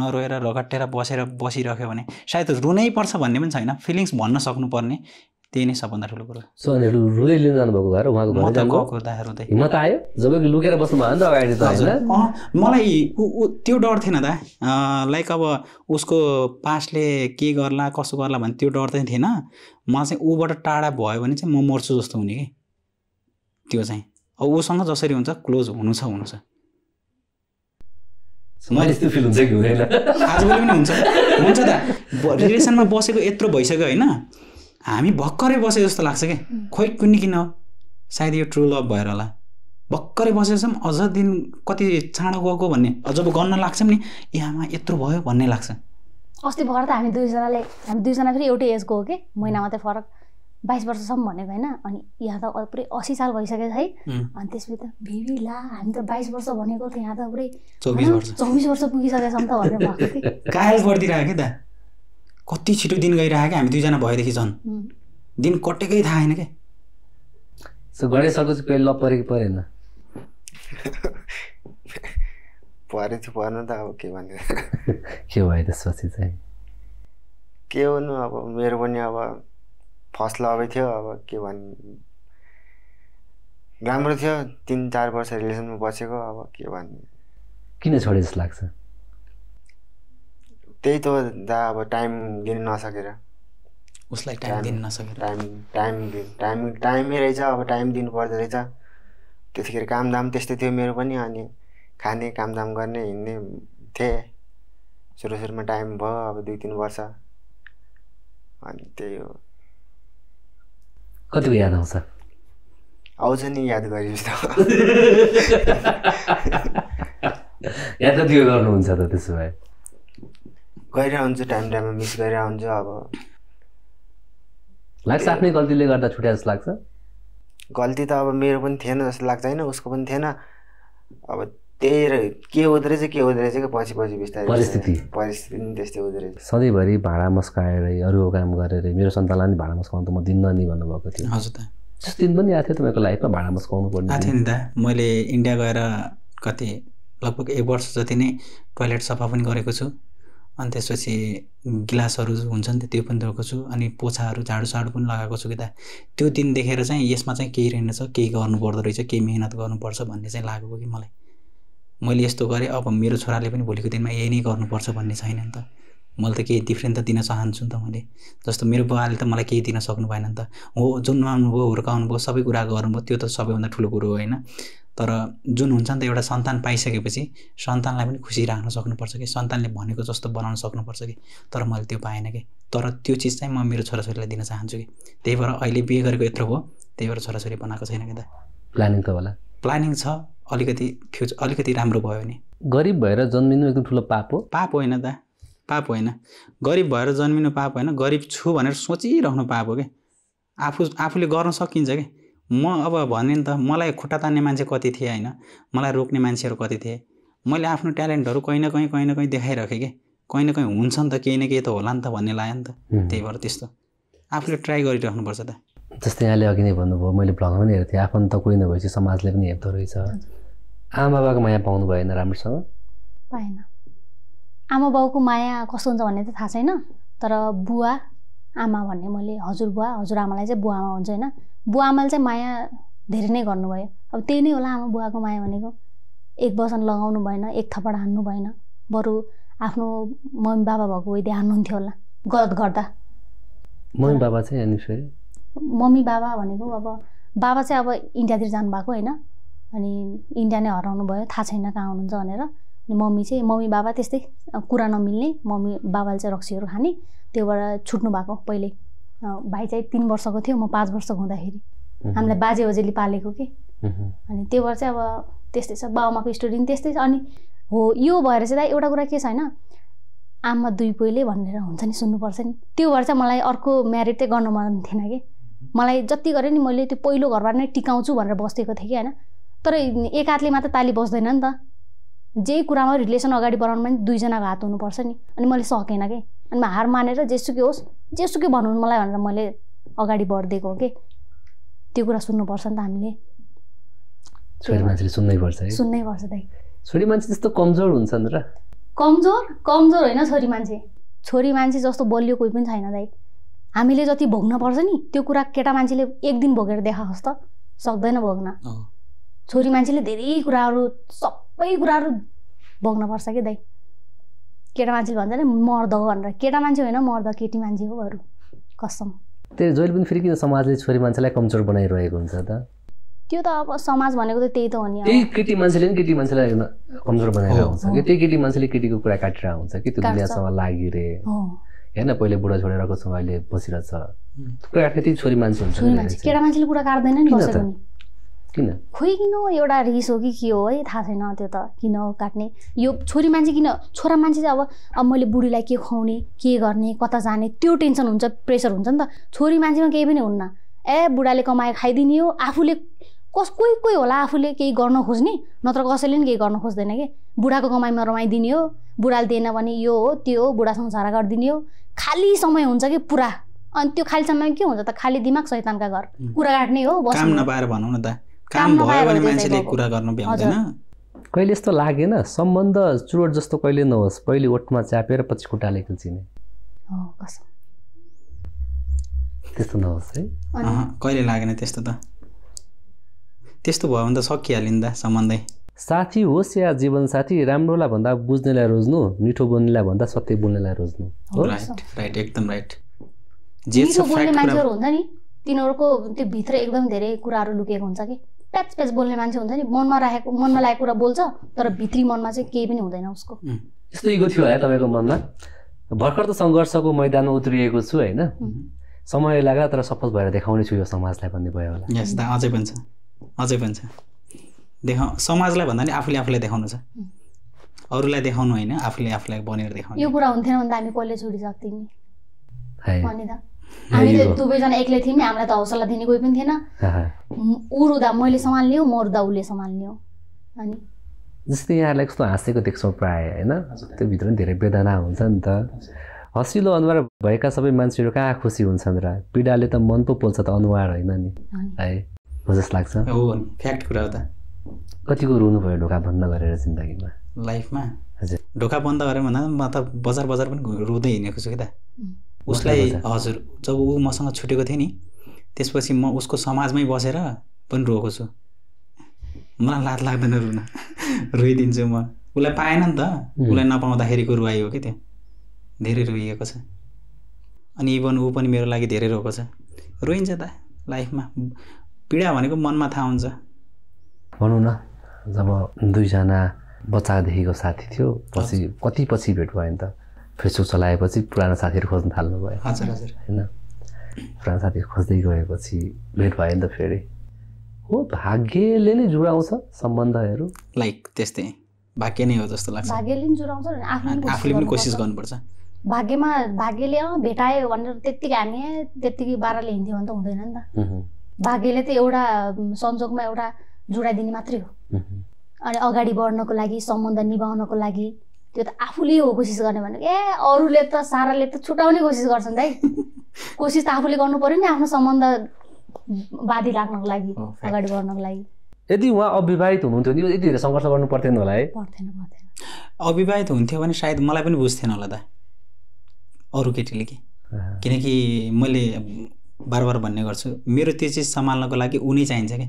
नरोएर रगटेर बसेर बसिरह्यो भने सायद रुनै पर्छ भन्ने पनि छैन फिलिङ्स भन्न सक्नुपर्ने त्यही नै सबभन्दा ठुलो कुरो सोधेर रुँदै लिन जानुभएको भएर उहाँको हिम्मत आयो जब लुकेर बस्नु भयो नि त अगाडि त होइन मलाई त्यो डर थिएन दा लाइक अब उसको पासले के गर्ला कसो गर्ला भने त्यो डर चाहिँ थिएन म चाहिँ ऊबाट टाढा भयो भने चाहिँ म मर्छु जस्तो हुने कि त्यो चाहिँ अब ऊसँग जसरी हुन्छ क्लोज हुनु छ हुनु छ फिल हुन्छ आजभोलि पनि हुन्छ हुन्छ त रिलेसनमा बसेको यत्रो भइसक्यो होइन हामी भर्खरै बसे जस्तो लाग्छ क्या खोइ कुन किन हो सायद यो ट्रु लभ भएर होला भर्खरै बसेछौँ अझ दिन कति चाँडो गएको भन्ने अझ गर्न लाग्छौँ नि यहाँमा यत्रो भयो भन्ने लाग्छ अस्ति भर्खर त हामी दुईजनाले हामी दुईजना फेरि एउटै एजको हो कि महिना मात्रै फरक बाइस वर्षसम्म भनेको होइन अनि यहाँ त पुरै असी साल भइसकेको है अनि त्यसपछि त बेबी ला हामी त बाइस वर्ष भनेको त यहाँ त पुरै चौबिस वर्ष चौबिस वर्ष पुगिसकेछौँ त भनेर कि त कति छिटो दिन गइरहेको हामी दुईजना भएदेखि झन् दिन कटेकै थाहा होइन क्या सो गरिसकेको चाहिँ कहिले ल परेको परेन परे त परेन त अब के भन्ने के भयो त चाहिँ के भन्नु अब मेरो पनि अब फर्स्ट लभै थियो अब के भन् राम्रो थियो तिन चार वर्ष रिलेसनमा बसेको अब के भन्ने किन छोडे जस्तो लाग्छ त्यही त दा अब टाइम दिन नसकेर उसलाई टाइम दिन नसकेर टाइम टाइम टाइम टाइमै रहेछ अब टाइम दिनु पर्दो रहेछ त्यतिखेर कामदाम त्यस्तै थियो मेरो पनि अनि खाने कामदाम गर्ने हिँड्ने थिएँ सुरु सुरुमा टाइम भयो अब दुई तिन वर्ष अनि त्यही हो कतिको याद आउँछ आउँछ नि याद गरे जस्तो याद त्यो गर्नुहुन्छ त त्यसो भए हुन्छ टाइम टाइममा मिस हुन्छ अब लाग्छ आफ्नै गल्तीले गर्दा छुट्या जस्तो लाग्छ गल्ती त अब मेरो पनि थिएन जस्तो लाग्छ होइन उसको पनि थिएन अब त्यही र के हुँदो रहेछ के हुँदो रहेछ कि पछि पछि बिस्तारै परिस्थिति परिस्थिति पनि त्यस्तै हुँदो रहेछ सधैँभरि भाँडा मस्काएर अरू काम गरेर मेरो सन्तानलाई पनि भाँडा मस्काउनु त म दिन्न नि भन्नुभएको थियो हजुर त त्यस्तो दिन पनि आएको थियो तपाईँको लाइफमा भाँडा मस्काउनु पर्ने आएको थियो नि त मैले इन्डिया गएर कति लगभग एक वर्ष जति नै टोइलेट सफा पनि गरेको छु अनि त्यसपछि गिलासहरू हुन्छ नि त त्यो पनि धोएको छु अनि पोछाहरू झाडु साडु पनि लगाएको छु कि त त्यो दिन देखेर चाहिँ यसमा चाहिँ केही रहेनछ केही गर्नुपर्दो रहेछ केही मिहिनेत गर्नुपर्छ भन्ने चाहिँ लागेको कि मलाई मैले यस्तो गरेँ अब मेरो छोराले पनि भोलिको दिनमा यही नै गर्नुपर्छ भन्ने छैन नि त मैले त केही डिफ्रेन्ट त दिन चाहन्छु नि त मैले जस्तो मेरो बुवाले त मलाई केही दिन सक्नु भएन नि त हो जुन आउनुभयो हुर्काउनु भयो सबै कुरा गर्नुभयो त्यो त सबैभन्दा ठुलो कुरो होइन तर जुन हुन्छ नि त एउटा सन्तान पाइसकेपछि सन्तानलाई पनि खुसी राख्न सक्नुपर्छ कि सन्तानले भनेको जस्तो बनाउन सक्नुपर्छ कि तर मैले त्यो पाएन कि तर त्यो चिज चाहिँ म मेरो छोराछोरीलाई दिन चाहन्छु कि त्यही भएर अहिले बिहे गरेको यत्रो भयो त्यही भएर छोराछोरी बनाएको छैन कि त प्लानिङ त होला प्लानिङ छ अलिकति फ्युचर अलिकति राम्रो भयो भने गरिब भएर जन्मिनु एकदम ठुलो पाप हो पाप होइन त पाप होइन गरिब भएर जन्मिनु पाप होइन गरिब छु भनेर सोचिरहनु पाप हो कि आफू आफूले गर्न सकिन्छ कि म अब भने नि त मलाई खुट्टा तान्ने मान्छे कति थिए होइन मलाई रोक्ने मान्छेहरू कति थिए मैले आफ्नो ट्यालेन्टहरू कहीँ न कहीँ कहीँ न कहीँ देखाइराखेँ कि कहीँ न कहीँ हुन्छ नि त केही न केही त होला नि त भन्ने लाग्यो नि त त्यही भएर त्यस्तो आफूले ट्राई गरिराख्नुपर्छ त जस्तै यहाँले अघि नै भन्नुभयो मैले भ्लगमा पनि हेर्थेँ आफन्त कोही नभएपछि समाजले पनि हेर्दो रहेछ आमा बाबाको माया पाउनु भएन राम्रोसँग पाएन आमा बाउको माया कस्तो हुन्छ भन्ने त थाहा छैन तर बुवा आमा भन्ने मैले हजुर बुवा हजुरआमालाई चाहिँ बुवामा हुन्छ होइन बुवामाले चाहिँ माया धेरै नै गर्नुभयो अब त्यही नै होला आमा बुवाको माया भनेको एक वचन लगाउनु भएन एक थपड हान्नु भएन बरु आफ्नो मम्मी बाबा भएको वैद्य हान्नुहुन्थ्यो होला गलत गर्दा मम्मी बाबा चाहिँ मम्मी बाबा भनेको अब बाबा चाहिँ अब इन्डियातिर जानुभएको होइन अनि इन्डिया नै हराउनु भयो थाहा छैन कहाँ हुनुहुन्छ भनेर अनि मम्मी चाहिँ मम्मी बाबा त्यस्तै कुरा नमिल्ने मम्मी बाबाले चाहिँ रक्सीहरू खाने त्योबाट छुट्नु भएको पहिले भाइ चाहिँ तिन वर्षको थियो म पाँच वर्षको हुँदाखेरि हामीलाई बाजे बजेले पालेको कि अनि त्यो भएर चाहिँ अब त्यस्तै छ बाबुमाको स्टोरी पनि त्यस्तै छ अनि हो यो भएर चाहिँ एउटा कुरा के छ छैन आमा दुई कोहीले भनेर हुन्छ नि सुन्नुपर्छ नि त्यो भएर चाहिँ मलाई अर्को म्यारिड चाहिँ गर्नु मन थिएन कि मलाई जति गरेँ नि मैले त्यो पहिलो घरबाट नै टिकाउँछु भनेर बसेको थिएँ कि होइन तर एक हातले मात्र ताली बस्दैन नि त जे कुरामा रिलेसन अगाडि बढाउनु पनि दुईजनाको हात हुनुपर्छ नि अनि मैले सकेन कि अनि हार मानेर जेसुकै होस् जेसुकै भनौँ मलाई भनेर मैले अगाडि बढिदिएको हो कि त्यो कुरा सुन्नुपर्छ नि त हामीले छोरी मान्छेले सुन्नै पर्छ सुन्नै पर्छ दाइ छोरी मान्छे जस्तो कमजोर हुन्छन् र कमजोर कमजोर होइन छोरी मान्छे छोरी मान्छे जस्तो बलियो कोही पनि छैन दाइ हामीले जति भोग्न पर्छ नि त्यो कुरा केटा मान्छेले एक दिन भोगेर देखाओस् त सक्दैन भोग्न छोरी मान्छेले धेरै कुराहरू सबै कुराहरू भोग्न पर्छ कि दाइ केटा मान्छे भन्छ नि मर्द हो भनेर केटा मान्छे होइन मर्द केटी मान्छे हो अरू कसम त्यो जहिले पनि फेरि किन समाजले छोरी मान्छेलाई कमजोर बनाइरहेको हुन्छ त त्यो त अब समाज भनेको त त्यही त हो नि त्यही केटी मान्छेले पनि केटी मान्छेलाई कमजोर बनाइरहेको हुन्छ कि त्यही केटी मान्छेले केटीको कुरा काटिरहेको हुन्छ कि त्यो दुनियाँसँग लागिरहे होइन पहिले बुढा छोडेर कसँग अहिले बसिरहेछ कुरा काट्ने त्यही छोरी मान्छे हुन्छ केटा मान्छेले कुरा काट्दैन नि किन खोइ किन एउटा रिस हो कि के हो है थाहा छैन त्यो त किन काट्ने यो छोरी मान्छे किन छोरा मान्छे चाहिँ अब मैले बुढीलाई के खुवाउने के गर्ने कता जाने त्यो टेन्सन हुन्छ प्रेसर हुन्छ नि त छोरी मान्छेमा केही पनि हुन्न ए बुढाले कमाए खाइदिने हो आफूले कस कोही कोही होला आफूले केही गर्न खोज्ने नत्र कसैले पनि केही गर्न खोज्दैन कि बुढाको कमाइमा रमाइदिने हो बुढाले दिएन भने यो हो त्यो हो बुढासँग सारा गरिदिने हो खाली समय हुन्छ कि पुरा अनि त्यो खाली समयमा के हुन्छ त खाली दिमाग सैतानका घर कुरा काट्ने हो बस्नु नपाएर भनौँ न त काम भयो भने मान्छेले कुरा गर्न भ्याउँदैन कहिले यस्तो लागेन सम्बन्ध चुरोट जस्तो कहिले नहोस् पहिले ओठमा च्यापेर पछि खुट्टाले कुल्चिने त्यस्तो नहोस् है कहिले लागेन त्यस्तो त त्यस्तो भयो भने त सकिहाल्यो नि त सम्बन्धै साथी होस् या जीवनसाथी राम्रोलाई भन्दा बुझ्नेलाई रोज्नु मिठो बोल्नेलाई भन्दा सत्य बोल्नेलाई रोज्नु राइट राइट एकदम राइट जे मिठो बोल्ने मान्छेहरू हुन्छ नि तिनीहरूको त्यो भित्र एकदम धेरै कुराहरू लुकेको हुन्छ कि प्याच प्याच बोल्ने मान्छे हुन्छ नि मनमा राखेको मनमा लागेको कुरा बोल्छ तर भित्री मनमा चाहिँ केही पनि हुँदैन उसको यस्तो इगो थियो होला तपाईँको मनमा भर्खर त सङ्घर्षको मैदानमा उत्रिएको छु होइन समय लाग्ला तर सफल भएर देखाउने छु यो समाजलाई भन्ने भयो होला यस दा अझै पनि छ अझै पनि छ देखा समाजलाई भन्दा नि आफूले आफूलाई देखाउनु छ अरूलाई देखाउनु होइन आफूले आफूलाई बनेर देखाउनु यो कुरा हुन्थेन भने त हामी कहिले छोडिसक्थ्यौँ नि हामी दुवैजना एक्लै थियौँ नि हामीलाई त हौसला दिने कोही पनि थिएन ऊ रुँदा मैले सम्हाल्ने हो म रुँदा उसले सम्हाल्ने हो अनि जस्तै यहाँलाई कस्तो हाँसेको देख्छौँ प्रायः होइन त्यो भित्र पनि धेरै वेदना हुन्छ नि त हँसिलो अनुहार भएका सबै मान्छेहरू कहाँ खुसी हुन्छन् र पीडाले त मन पो पोल्छ त अनुहार होइन नि है हो जस्तो लाग्छ हो फ्याक्ट कुरा हो त कतिको रुनुभयो ढोका बन्द गरेर जिन्दगीमा लाइफमा हजुर ढोका बन्द गरेर भन्दा म त बजार बजार पनि रुँदै हिँडेको छु कि त उसलाई हजुर जब ऊ मसँग छुटेको थिएँ नि त्यसपछि म उसको समाजमै बसेर पनि रोएको छु मलाई लात लाग्दैन रुन रोइदिन्छु म उसलाई पाएन नि त उसलाई नपाउँदाखेरिको रुवाई हो कि त्यो धेरै रोइएको छ अनि इभन ऊ पनि मेरो लागि धेरै रोएको छ रोइन्छ त लाइफमा पीडा भनेको मनमा थाहा हुन्छ भनौँ न जब दुईजना बच्चादेखिको साथी थियो पछि कति पछि भेट भयो नि त फेसबुक चलाएपछि पुरानो साथीहरू खोज्न थाल्नुभयो होइन पुरानो साथीहरू खोज्दै गएपछि भेट भयो नि त फेरि हो भाग्यले नै जुडाउँछ सम्बन्धहरू लाइक त्यस्तै भाग्य नै हो जस्तो लाग्छ भाग्यले नि जुडाउँछ आफूले पनि कोसिस गर्नुपर्छ भाग्यमा भाग्यले अँ भेटायो भनेर त्यत्तिकै हामी त्यत्तिकै बाह्रले हिँड्थ्यो भने त हुँदैन नि त भाग्यले त एउटा संजोगमा एउटा जुडाइदिने मात्रै हो अनि अगाडि बढ्नको लागि सम्बन्ध निभाउनको लागि त्यो त आफूले हो कोसिस गर्ने भनेको ए अरूले त साराले त छुटाउने कोसिस गर्छन् है कोसिस त आफूले गर्नु पऱ्यो नि आफ्नो सम्बन्ध बाधी राख्नको लागि oh, अगाडि बढ्नको लागि यदि उहाँ अविवाहित हुनुहुन्थ्यो नि यति धेरै सङ्घर्ष गर्नु पर्थेन होला है अविवाहित हुन्थ्यो भने सायद मलाई पनि बुझ्थेन होला त अरू केटीले कि किनकि मैले बार बार भन्ने गर्छु मेरो त्यो चिज सम्हाल्नको लागि उनी चाहिन्छ क्या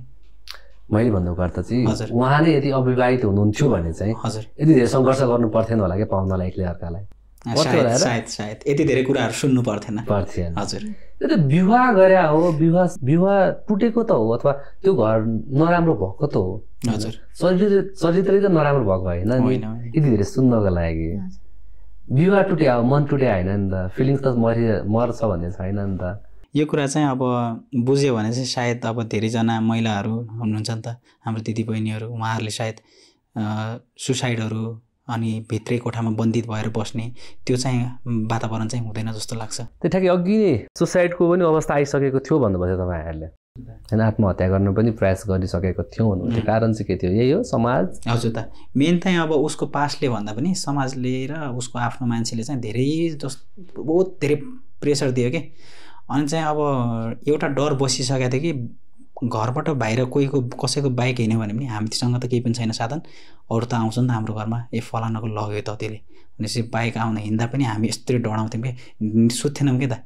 मैले भन्नुको अर्थ चाहिँ उहाँले यदि अविवाहित हुनुहुन्थ्यो भने चाहिँ यति धेरै सङ्घर्ष गर्नु पर्थेन होला क्या पाहुनालाई एक्लै अर्कालाई यति धेरै कुराहरू सुन्नु पर्थेन पर्थेन हजुर त्यो त विवाह गरे हो विवाह विवाह टुटेको त हो अथवा त्यो घर नराम्रो भएको त हो हजुर चरित्र चरित्रै त नराम्रो भएको होइन नि यति धेरै सुन्नको लागि विवाह टुट्या हो मन टुट्या होइन नि त फिलिङ्स त मरि मर्छ भन्ने छैन नि त यो कुरा चाहिँ अब बुझ्यो भने चाहिँ सायद अब धेरैजना महिलाहरू हुनुहुन्छ नि त हाम्रो दिदीबहिनीहरू उहाँहरूले सायद सुसाइडहरू अनि भित्रै कोठामा बन्दित भएर बस्ने त्यो चाहिँ वातावरण चाहिँ हुँदैन जस्तो लाग्छ त्यो ठ्याक्कै अघि नै सुसाइडको पनि अवस्था आइसकेको थियो भन्नुभयो तपाईँहरूले होइन आत्महत्या गर्नु पनि प्रयास गरिसकेको थियो भन्नुहुन्थ्यो कारण चाहिँ के थियो यही हो समाज हजुर त मेन चाहिँ अब उसको पासले भन्दा पनि समाजले र उसको आफ्नो मान्छेले चाहिँ धेरै जस्तो बहुत धेरै प्रेसर दियो कि अनि चाहिँ अब एउटा डर बसिसकेको थियो कि घरबाट बाहिर कोही कोहीको कसैको बाइक हिँड्यो भने पनि हामीसँग त केही पनि छैन साधन अरू त आउँछ नि त हाम्रो घरमा ए फलानाको लग्यो त त्यसले भनेपछि बाइक आउन हिँड्दा पनि हामी यस्तरी डढाउँथ्यौँ कि सुत्थेनौँ कि त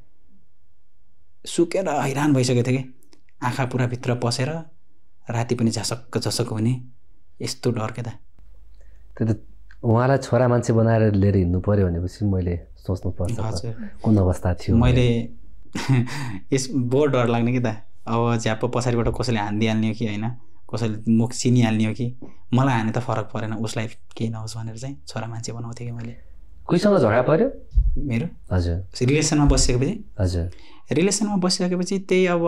सुकेर हैरान भइसकेको थियो कि आँखा भित्र पसेर राति पनि झसक्क झसक्क हुने यस्तो डर के त त्यो त उहाँलाई छोरा मान्छे बनाएर लिएर हिँड्नु पऱ्यो भनेपछि मैले सोच्नु पर्छ कुन अवस्था थियो मैले यस बर डर लाग्ने कि त अब झ्याप्प पछाडिबाट कसैले हानिदिइहाल्ने हो कि होइन कसैले मुख चिनिहाल्ने हो कि मलाई हाने त फरक परेन उसलाई केही नहोस् भनेर चाहिँ छोरा मान्छे बनाउँथेँ कि मैले कोहीसँग झगडा पऱ्यो मेरो हजुर रिलेसनमा बसिसकेपछि हजुर रिलेसनमा बसिसकेपछि त्यही अब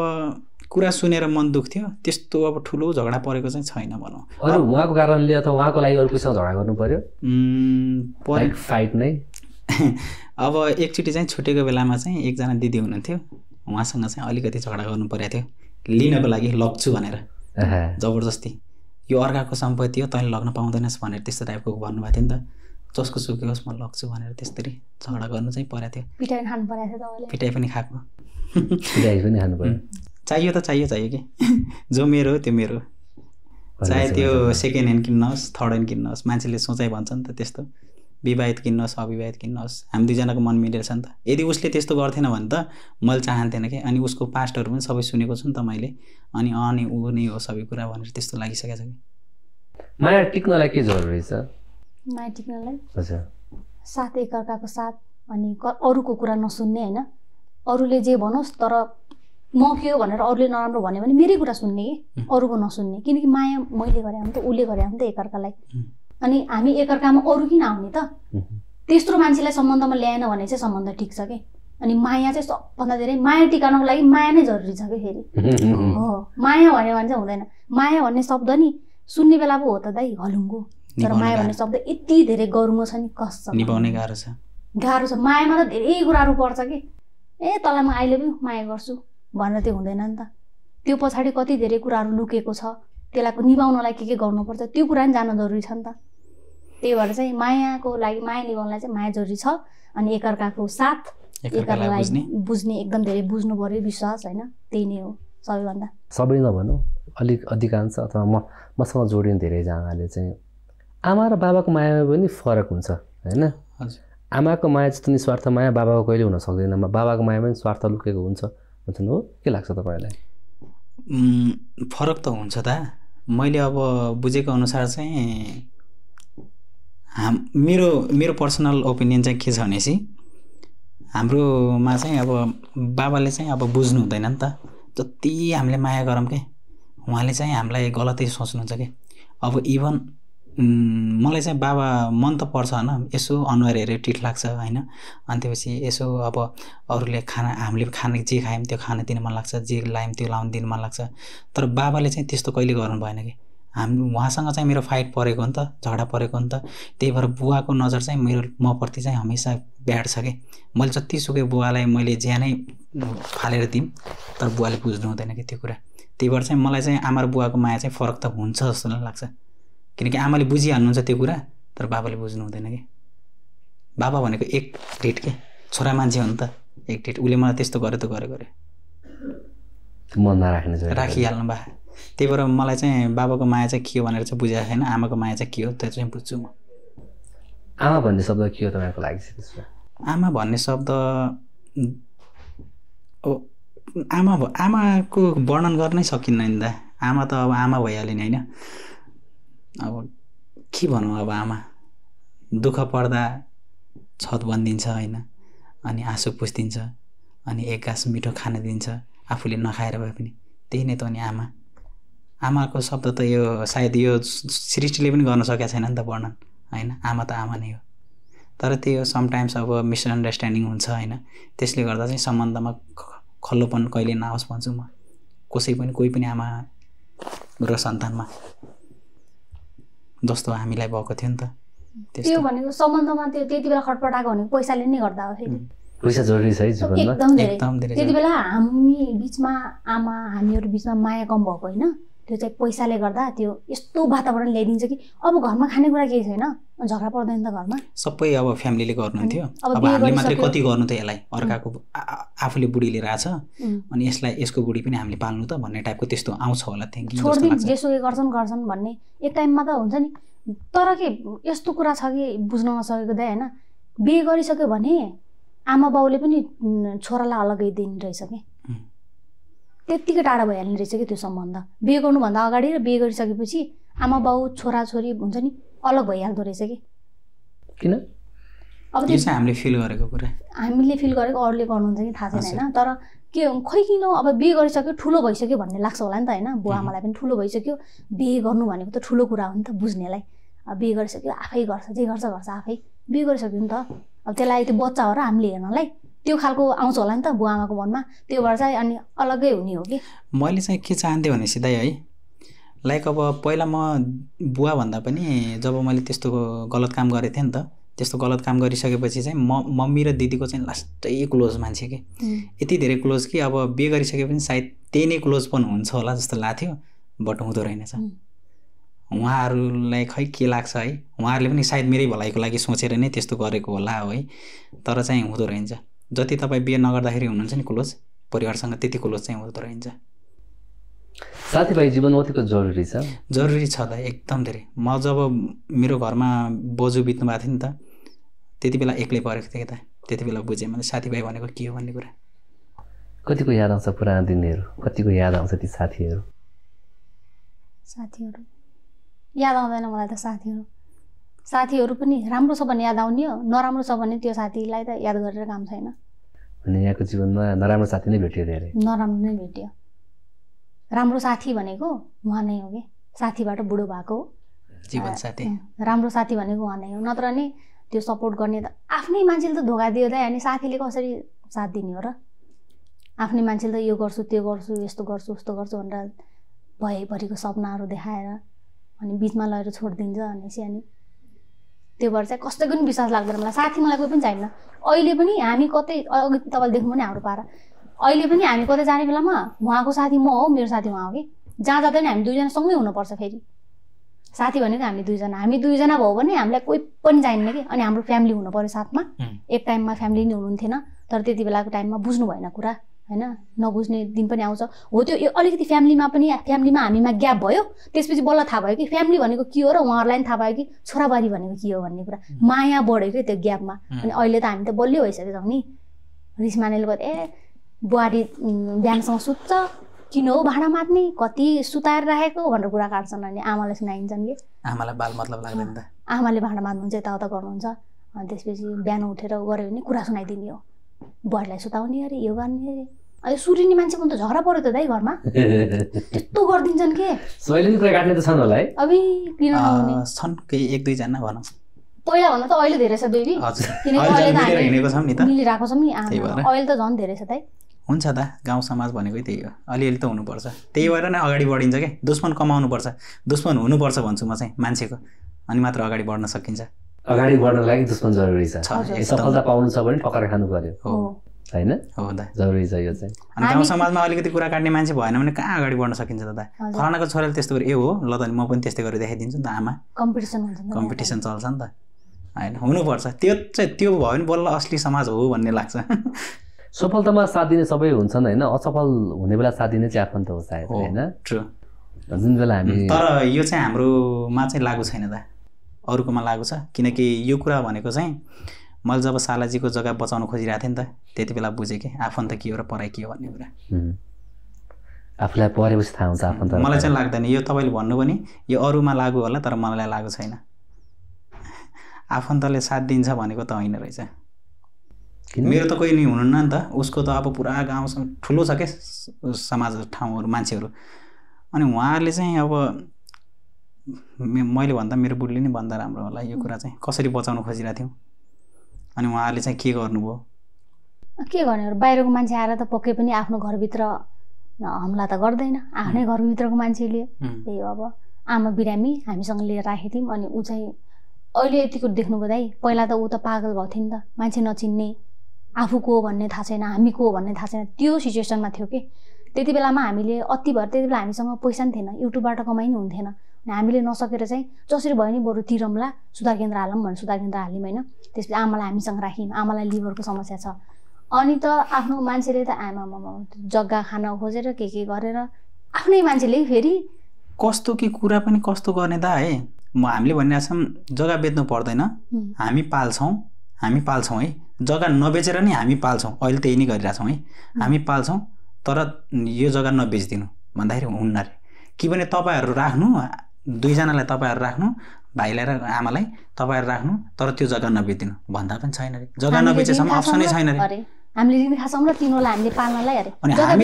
कुरा सुनेर मन दुख्थ्यो त्यस्तो अब ठुलो झगडा परेको चाहिँ छैन भनौँ अरू उहाँको कारणले अथवा उहाँको लागि अरू कोहीसँग झगडा गर्नु पऱ्यो फाइट नै अब एकचोटि चाहिँ छुटेको बेलामा चाहिँ एकजना दिदी हुनुहुन्थ्यो उहाँसँग चाहिँ अलिकति झगडा गर्नु परेको थियो लिनको लागि लग्छु भनेर जबरजस्ती यो अर्काको सम्पत्ति हो तैँले लग्न पाउँदैनस् भनेर त्यस्तो टाइपको भन्नुभएको थियो नि त जसको सुकै होस् म लग्छु भनेर त्यसरी झगडा गर्नु चाहिँ परेको थियो पिटाइ खानु परेको थियो पिटाइ पनि खाएको पिटाइ पनि खानु पर्यो चाहियो त चाहियो चाहियो कि जो मेरो हो त्यो मेरो चाहे त्यो सेकेन्ड ह्यान्ड किन्नुहोस् थर्ड ह्यान्ड किन्नुहोस् मान्छेले सोचाइ भन्छ नि त त्यस्तो विवाहित किन्नुहोस् अविवाहित किन्नुहोस् हामी दुईजनाको मन मिलेर छ नि त यदि उसले त्यस्तो गर्थेन भने त मैले चाहन्थेन कि अनि उसको पास्टहरू पनि सबै सुनेको छु नि त मैले अनि अनि ऊ नै हो सबै कुरा भनेर त्यस्तो लागिसकेको छ कि माया टिक्नलाई के जरुरी छ माया टिक्नलाई साथ एकअर्काको साथ अनि अरूको कुरा नसुन्ने होइन अरूले जे भनोस् तर म के हो भनेर अरूले नराम्रो भन्यो भने मेरै कुरा सुन्ने कि अरूको नसुन्ने किनकि माया मैले गरेँ भने त उसले गरेँ भने त एकअर्कालाई अनि हामी एकअर्कामा अरू किन आउने त त्यस्तो मान्छेलाई सम्बन्धमा ल्याएन भने चाहिँ सम्बन्ध ठिक छ कि अनि माया चाहिँ सबभन्दा धेरै माया टिकाउनको लागि माया नै जरुरी छ कि फेरि हो माया भन्यो भने चाहिँ हुँदैन माया भन्ने शब्द नि सुन्ने बेला पो हो त दाइ हलुङ्गो तर माया भन्ने शब्द यति धेरै गर्मो छ नि कस छ निभाउने गाह्रो छ गाह्रो छ मायामा त धेरै कुराहरू पर्छ कि ए तँलाई म अहिले पनि माया गर्छु भनेर त्यो हुँदैन नि त त्यो पछाडि कति धेरै कुराहरू लुकेको छ त्यसलाई निभाउनलाई के के गर्नुपर्छ त्यो कुरा पनि जान्न जरुरी छ नि त त्यही भएर चाहिँ मायाको लागि माया निभाउनलाई चाहिँ माया जरुरी छ अनि एकअर्काको साथ एकअर्कालाई बुझ्ने एकदम धेरै बुझ्नु पऱ्यो विश्वास होइन त्यही नै हो सबैभन्दा सबै नभनौँ अलिक अधिकांश अथवा म मसँग जोडिने धेरैजनाले चाहिँ आमा र बाबाको मायामा पनि फरक हुन्छ होइन आमाको माया जस्तो निस्वार्थ माया बाबाको कहिले हुन सक्दैन बाबाको माया पनि स्वार्थ लुकेको हुन्छ हो के लाग्छ तपाईँलाई फरक त हुन्छ त मैले अब बुझेको अनुसार चाहिँ हाम मेरो मेरो पर्सनल ओपिनियन चाहिँ के छ भनेपछि हाम्रोमा चाहिँ अब बाबाले चाहिँ अब बुझ्नु हुँदैन नि त जति हामीले माया गरौँ के उहाँले चाहिँ हामीलाई गलतै सोच्नुहुन्छ कि अब इभन मलाई चाहिँ बाबा मन त पर्छ होइन यसो अनुहार हेरेर टिट लाग्छ होइन अनि त्यसपछि यसो अब अरूले खाना हामीले खाना जे खायौँ त्यो खाना दिन मन लाग्छ जे लायौँ त्यो लाउनु दिन मन लाग्छ तर बाबाले चाहिँ त्यस्तो कहिले गर्नु भएन कि हाम्रो उहाँसँग चाहिँ मेरो फाइट परेको हो नि त झगडा परेको हो नि त त्यही भएर बुवाको नजर चाहिँ मेरो म प्रति चाहिँ हमेसा ब्याड छ कि मैले जतिसुकै बुवालाई मैले ज्यानै फालेर दिउँ तर बुवाले बुझ्नु हुँदैन कि त्यो कुरा त्यही भएर चाहिँ मलाई चाहिँ आमा र बुवाको माया चाहिँ फरक त हुन्छ जस्तो लाग्छ किनकि आमाले बुझिहाल्नुहुन्छ त्यो कुरा तर बाबाले बुझ्नु हुँदैन कि बाबा भनेको एक डेट के छोरा मान्छे हो नि त एक डेट उसले मलाई त्यस्तो गरे त गरे गरे म राखिहाल्नु बा त्यही भएर मलाई चाहिँ बाबाको माया चाहिँ के हो भनेर चाहिँ बुझेको छैन आमाको माया चाहिँ के हो त्यो चाहिँ बुझ्छु म आमा भन्ने शब्द के हो तपाईँको लागि आमा भन्ने शब्द आमा आमाको वर्णन गर्नै सकिन्न नि त आमा त अब आमा भइहाल्यो नि होइन अब के भनौँ अब आमा दुःख पर्दा छत बनिदिन्छ होइन अनि आँसु पुस्दिन्छ अनि एक गाँस मिठो खान दिन्छ आफूले नखाएर भए पनि त्यही नै त अनि आमा आमाको शब्द त यो सायद यो सृष्टिले पनि गर्न सकेको छैन नि त वर्णन होइन आमा त आमा नै हो तर त्यो हो समटाइम्स अब मिसअन्डरस्ट्यान्डिङ हुन्छ होइन त्यसले गर्दा चाहिँ सम्बन्धमा खल्लोपन कहिले नआओस् भन्छु म कसै पनि कोही पनि आमा र सन्तानमा जस्तो हामीलाई भएको थियो नि त त्यो भनेको सम्बन्धमा त्यो त्यति बेला खटपटाएको भनेको पैसाले नै गर्दा हो पैसा जरुरी छ जीवनमा एकदम धेरै त्यति बेला हामी बिचमा आमा हामीहरू बिचमा माया कम भएको होइन त्यो चाहिँ पैसाले गर्दा त्यो यस्तो वातावरण ल्याइदिन्छ कि अब घरमा खानेकुरा केही छैन झगडा पर्दैन त घरमा सबै अब फ्यामिलीले गर्नुहुन्थ्यो अब हामीले मात्रै कति गर्नु त यसलाई अर्काको आफूले बुढी लिएर आएको अनि यसलाई यसको बुढी पनि हामीले पाल्नु त भन्ने टाइपको त्यस्तो आउँछ होला थिङ्किङ छोडिदिनु जेसुकै गर्छन् गर्छन् भन्ने एक टाइममा त हुन्छ नि तर के यस्तो कुरा छ कि बुझ्न नसकेको दाइ होइन बिहे गरिसक्यो भने आमा बाउले पनि छोरालाई अलग्गै दिने रहेछ कि त्यत्तिकै टाढा भइहाल्ने रहेछ कि त्यो सम्बन्ध बिहे गर्नुभन्दा अगाडि र बिहे गरिसकेपछि आमा बाउ छोराछोरी हुन्छ नि अलग भइहाल्दो रहेछ कि किन अब त्यो हामीले फिल गरेको कुरा हामीले फिल गरेको अरूले गर्नुहुन्छ कि थाहा छैन होइन तर के खै किन अब बिहे गरिसक्यो ठुलो भइसक्यो भन्ने लाग्छ होला नि त होइन बुवा आमालाई पनि ठुलो भइसक्यो बिहे गर्नु भनेको त ठुलो कुरा हो नि त बुझ्नेलाई अब बिहे गरिसक्यो आफै गर्छ जे गर्छ गर्छ आफै बिहे गरिसक्यो नि त अब त्यसलाई त्यो बच्चा हो र हामीले हेर्नलाई त्यो खालको आउँछ होला नि त बुवा आमाको मनमा त्यो भएर चाहिँ अनि अलग्गै हुने हो कि मैले चाहिँ के चाहन्थेँ भने सिधै है लाइक अब पहिला म बुवा भन्दा पनि जब मैले त्यस्तो गलत काम गरेको थिएँ नि त त्यस्तो गलत काम गरिसकेपछि चाहिँ म मम्मी र दिदीको चाहिँ लास्टै क्लोज मान्छे कि यति धेरै क्लोज कि अब बिहे गरिसके पनि सायद त्यही नै क्लोज पनि हुन्छ होला जस्तो लाग्थ्यो बट हुँदो रहेनछ उहाँहरूलाई खै के लाग्छ है उहाँहरूले पनि सायद मेरै भलाइको लागि सोचेर नै त्यस्तो गरेको होला है तर चाहिँ हुँदो रहन्छ जति तपाईँ बिहे नगर्दाखेरि हुनुहुन्छ नि क्लोज परिवारसँग त्यति क्लोज चाहिँ हुँदो रहन्छ साथीभाइ जीवन अतिको जरुरी छ जरुरी छ त एकदम धेरै म जब मेरो घरमा बोजू बित्नु भएको थियो नि त त्यति बेला एक्लै परेको थिएँ त त्यति बेला बुझेँ मैले साथीभाइ भनेको के हो भन्ने कुरा कतिको याद आउँछ पुरानो दिनहरू कतिको याद आउँछ ती साथीहरू साथीहरू याद आउँदैन मलाई त साथीहरू साथीहरू पनि राम्रो छ भने याद आउने हो नराम्रो छ भने त्यो साथीलाई त याद गरेर काम छैन भने यहाँको जीवनमा नराम्रो साथी नै भेट्यो धेरै नराम्रो नै भेट्यो राम्रो साथी भनेको उहाँ नै हो कि साथीबाट बुढो भएको हो जीवन साथी राम्रो साथी भनेको उहाँ नै हो नत्र नि त्यो सपोर्ट गर्ने त आफ्नै मान्छेले त धोका दियो त अनि साथीले कसरी साथ दिने हो र आफ्नै मान्छेले त यो गर्छु त्यो गर्छु यस्तो गर्छु उस्तो गर्छु भनेर भएभरिको सपनाहरू देखाएर अनि बिचमा लगेर छोडिदिन्छ भनेपछि अनि त्यो भएर चाहिँ कसैको पनि विश्वास लाग्दैन मलाई साथी मलाई कोही पनि चाहिँ अहिले पनि हामी कतै अघि तपाईँले देख्नु पनि हाम्रो पारा अहिले पनि हामी कतै जाने बेलामा उहाँको साथी म हो मेरो साथी उहाँ हो कि जहाँ जाँदा पनि हामी दुईजना सँगै हुनुपर्छ फेरि साथी भनेको हामी दुईजना हामी दुईजना भयो भने हामीलाई कोही पनि चाहिँदैन कि अनि हाम्रो फ्यामिली हुनु पऱ्यो साथमा एक टाइममा फ्यामिली नै हुनुहुन्थेन तर त्यति बेलाको टाइममा बुझ्नु भएन कुरा होइन नबुझ्ने दिन पनि आउँछ हो त्यो अलिकति फ्यामिलीमा पनि फ्यामिलीमा हामीमा ग्याप भयो त्यसपछि बल्ल थाहा भयो कि फ्यामिली भनेको के हो र उहाँहरूलाई पनि थाहा भयो कि छोराबारी भनेको के हो भन्ने कुरा माया बढ्यो क्या त्यो ग्यापमा अनि अहिले त हामी त बलियो भइसकेछौँ नि रिसमानेले गर्दा ए बुहारी बिहानसँग सुत्छ किन हो भाँडा मात्ने कति सुताएर राखेको भनेर कुरा काट्छन् अनि आमालाई सुनाइन्छन् कि आमालाई बाल मतलब लाग्दैन आमाले भाँडा मात्नुहुन्छ यताउता गर्नुहुन्छ अनि त्यसपछि बिहान उठेर गऱ्यो भने कुरा सुनाइदिने हो बुहारीलाई सुताउने अरे यो गर्ने अरे सुरिनी मान्छे मान्छेको त झगडा पऱ्यो त दाइ घरमा त्यस्तो गरिदिन्छन् के त छन् होला है अब किन छन् केही एक दुईजना भनौँ पहिला त अहिले धेरै छ बेबी किनकि मिलिरहेको छौँ नि अहिले त झन् धेरै छ दाइ हुन्छ त गाउँ समाज भनेकै त्यही हो अलिअलि त हुनुपर्छ त्यही भएर नै अगाडि बढिन्छ क्या दुश्मन कमाउनुपर्छ दुश्मन हुनुपर्छ भन्छु म चाहिँ मान्छेको अनि मात्र अगाडि बढ्न सकिन्छ अगाडि बढ्नको लागि दुश्मन जरुरी छ सफलता पाउनु छ भने ठकर खानु पर्यो होइन जरुरी छ यो चाहिँ अनि गाउँ समाजमा अलिकति कुरा काट्ने मान्छे भएन भने कहाँ अगाडि बढ्न सकिन्छ त फलानाको छोराले त्यस्तो गरे ए हो ल त म पनि त्यस्तै गरेर देखाइदिन्छु नि त आमा कम्पिटिसन कम्पिटिसन चल्छ नि त होइन हुनुपर्छ त्यो चाहिँ त्यो भयो भने बल्ल असली समाज हो भन्ने लाग्छ सफलतामा साथ दिने सबै हुन्छन् होइन असफल हुने बेला साथ दिने चाहिँ आफन्त हो सायद होइन जुन बेला हामी तर यो चाहिँ हाम्रोमा चाहिँ लागु छैन त अरूकोमा लागु छ किनकि यो कुरा भनेको चाहिँ मैले जब सालाजीको जग्गा बचाउन खोजिरहेको थिएँ नि त त्यति बेला बुझेँ कि आफन्त के हो र पराई के हो भन्ने कुरा आफूलाई परेपछि थाहा हुन्छ आफन्त मलाई चाहिँ लाग्दैन यो तपाईँले भन्नु पनि यो अरूमा लागु होला तर मलाई लागु छैन आफन्तले साथ दिन्छ भनेको त होइन रहेछ मेरो त कोही नै हुनुहुन्न नि त उसको त अब पुरा गाउँसम्म ठुलो छ क्या समाज ठाउँहरू मान्छेहरू अनि उहाँहरूले चाहिँ अब मैले भन्दा मेरो बुढीले नै भन्दा राम्रो होला यो कुरा चाहिँ कसरी बचाउन खोजिरहेको थियौँ अनि उहाँहरूले चाहिँ के गर्नुभयो के गर्ने बाहिरको मान्छे आएर त पक्कै पनि आफ्नो घरभित्र हमला त गर्दैन आफ्नै घरभित्रको मान्छेले त्यही अब आमा बिरामी हामीसँग लिएर राखेको थियौँ अनि ऊ चाहिँ अहिले यतिको देख्नुभयो दाइ पहिला त ऊ त पागल भएको थियो नि त मान्छे नचिन्ने आफू को भन्ने थाहा छैन हामी को भन्ने थाहा छैन त्यो सिचुएसनमा थियो कि त्यति बेलामा हामीले अति भएर त्यति बेला हामीसँग पैसा पनि थिएन युट्युबबाट कमाइ हुन्थेन हामीले नसकेर चाहिँ जसरी भयो नि बरु तिरमला सुधार केन्द्र हालौँ भने सुधार केन्द्र हाल्यौँ होइन त्यसपछि आमालाई हामीसँग राख्यौँ आमालाई लिभरको समस्या छ अनि त आफ्नो मान्छेले त आमामा जग्गा खान खोजेर के के गरेर आफ्नै मान्छेले फेरि कस्तो के कुरा पनि कस्तो गर्ने त है म हामीले भनिरहेछौँ जग्गा बेच्नु पर्दैन हामी पाल्छौँ हामी पाल्छौँ है जग्गा नबेचेर नै हामी पाल्छौँ अहिले त्यही नै गरिरहेछौँ है हामी पाल्छौँ तर यो जग्गा नबेचिदिनु भन्दाखेरि हुन्न अरे कि भने तपाईँहरू राख्नु दुईजनालाई तपाईँहरू राख्नु भाइलाई र आमालाई तपाईँहरू राख्नु तर त्यो जग्गा नबेचिदिनु भन्दा पनि छैन अरे जग्गा नबेचेसम्म अप्सनै छैन अरे हामीले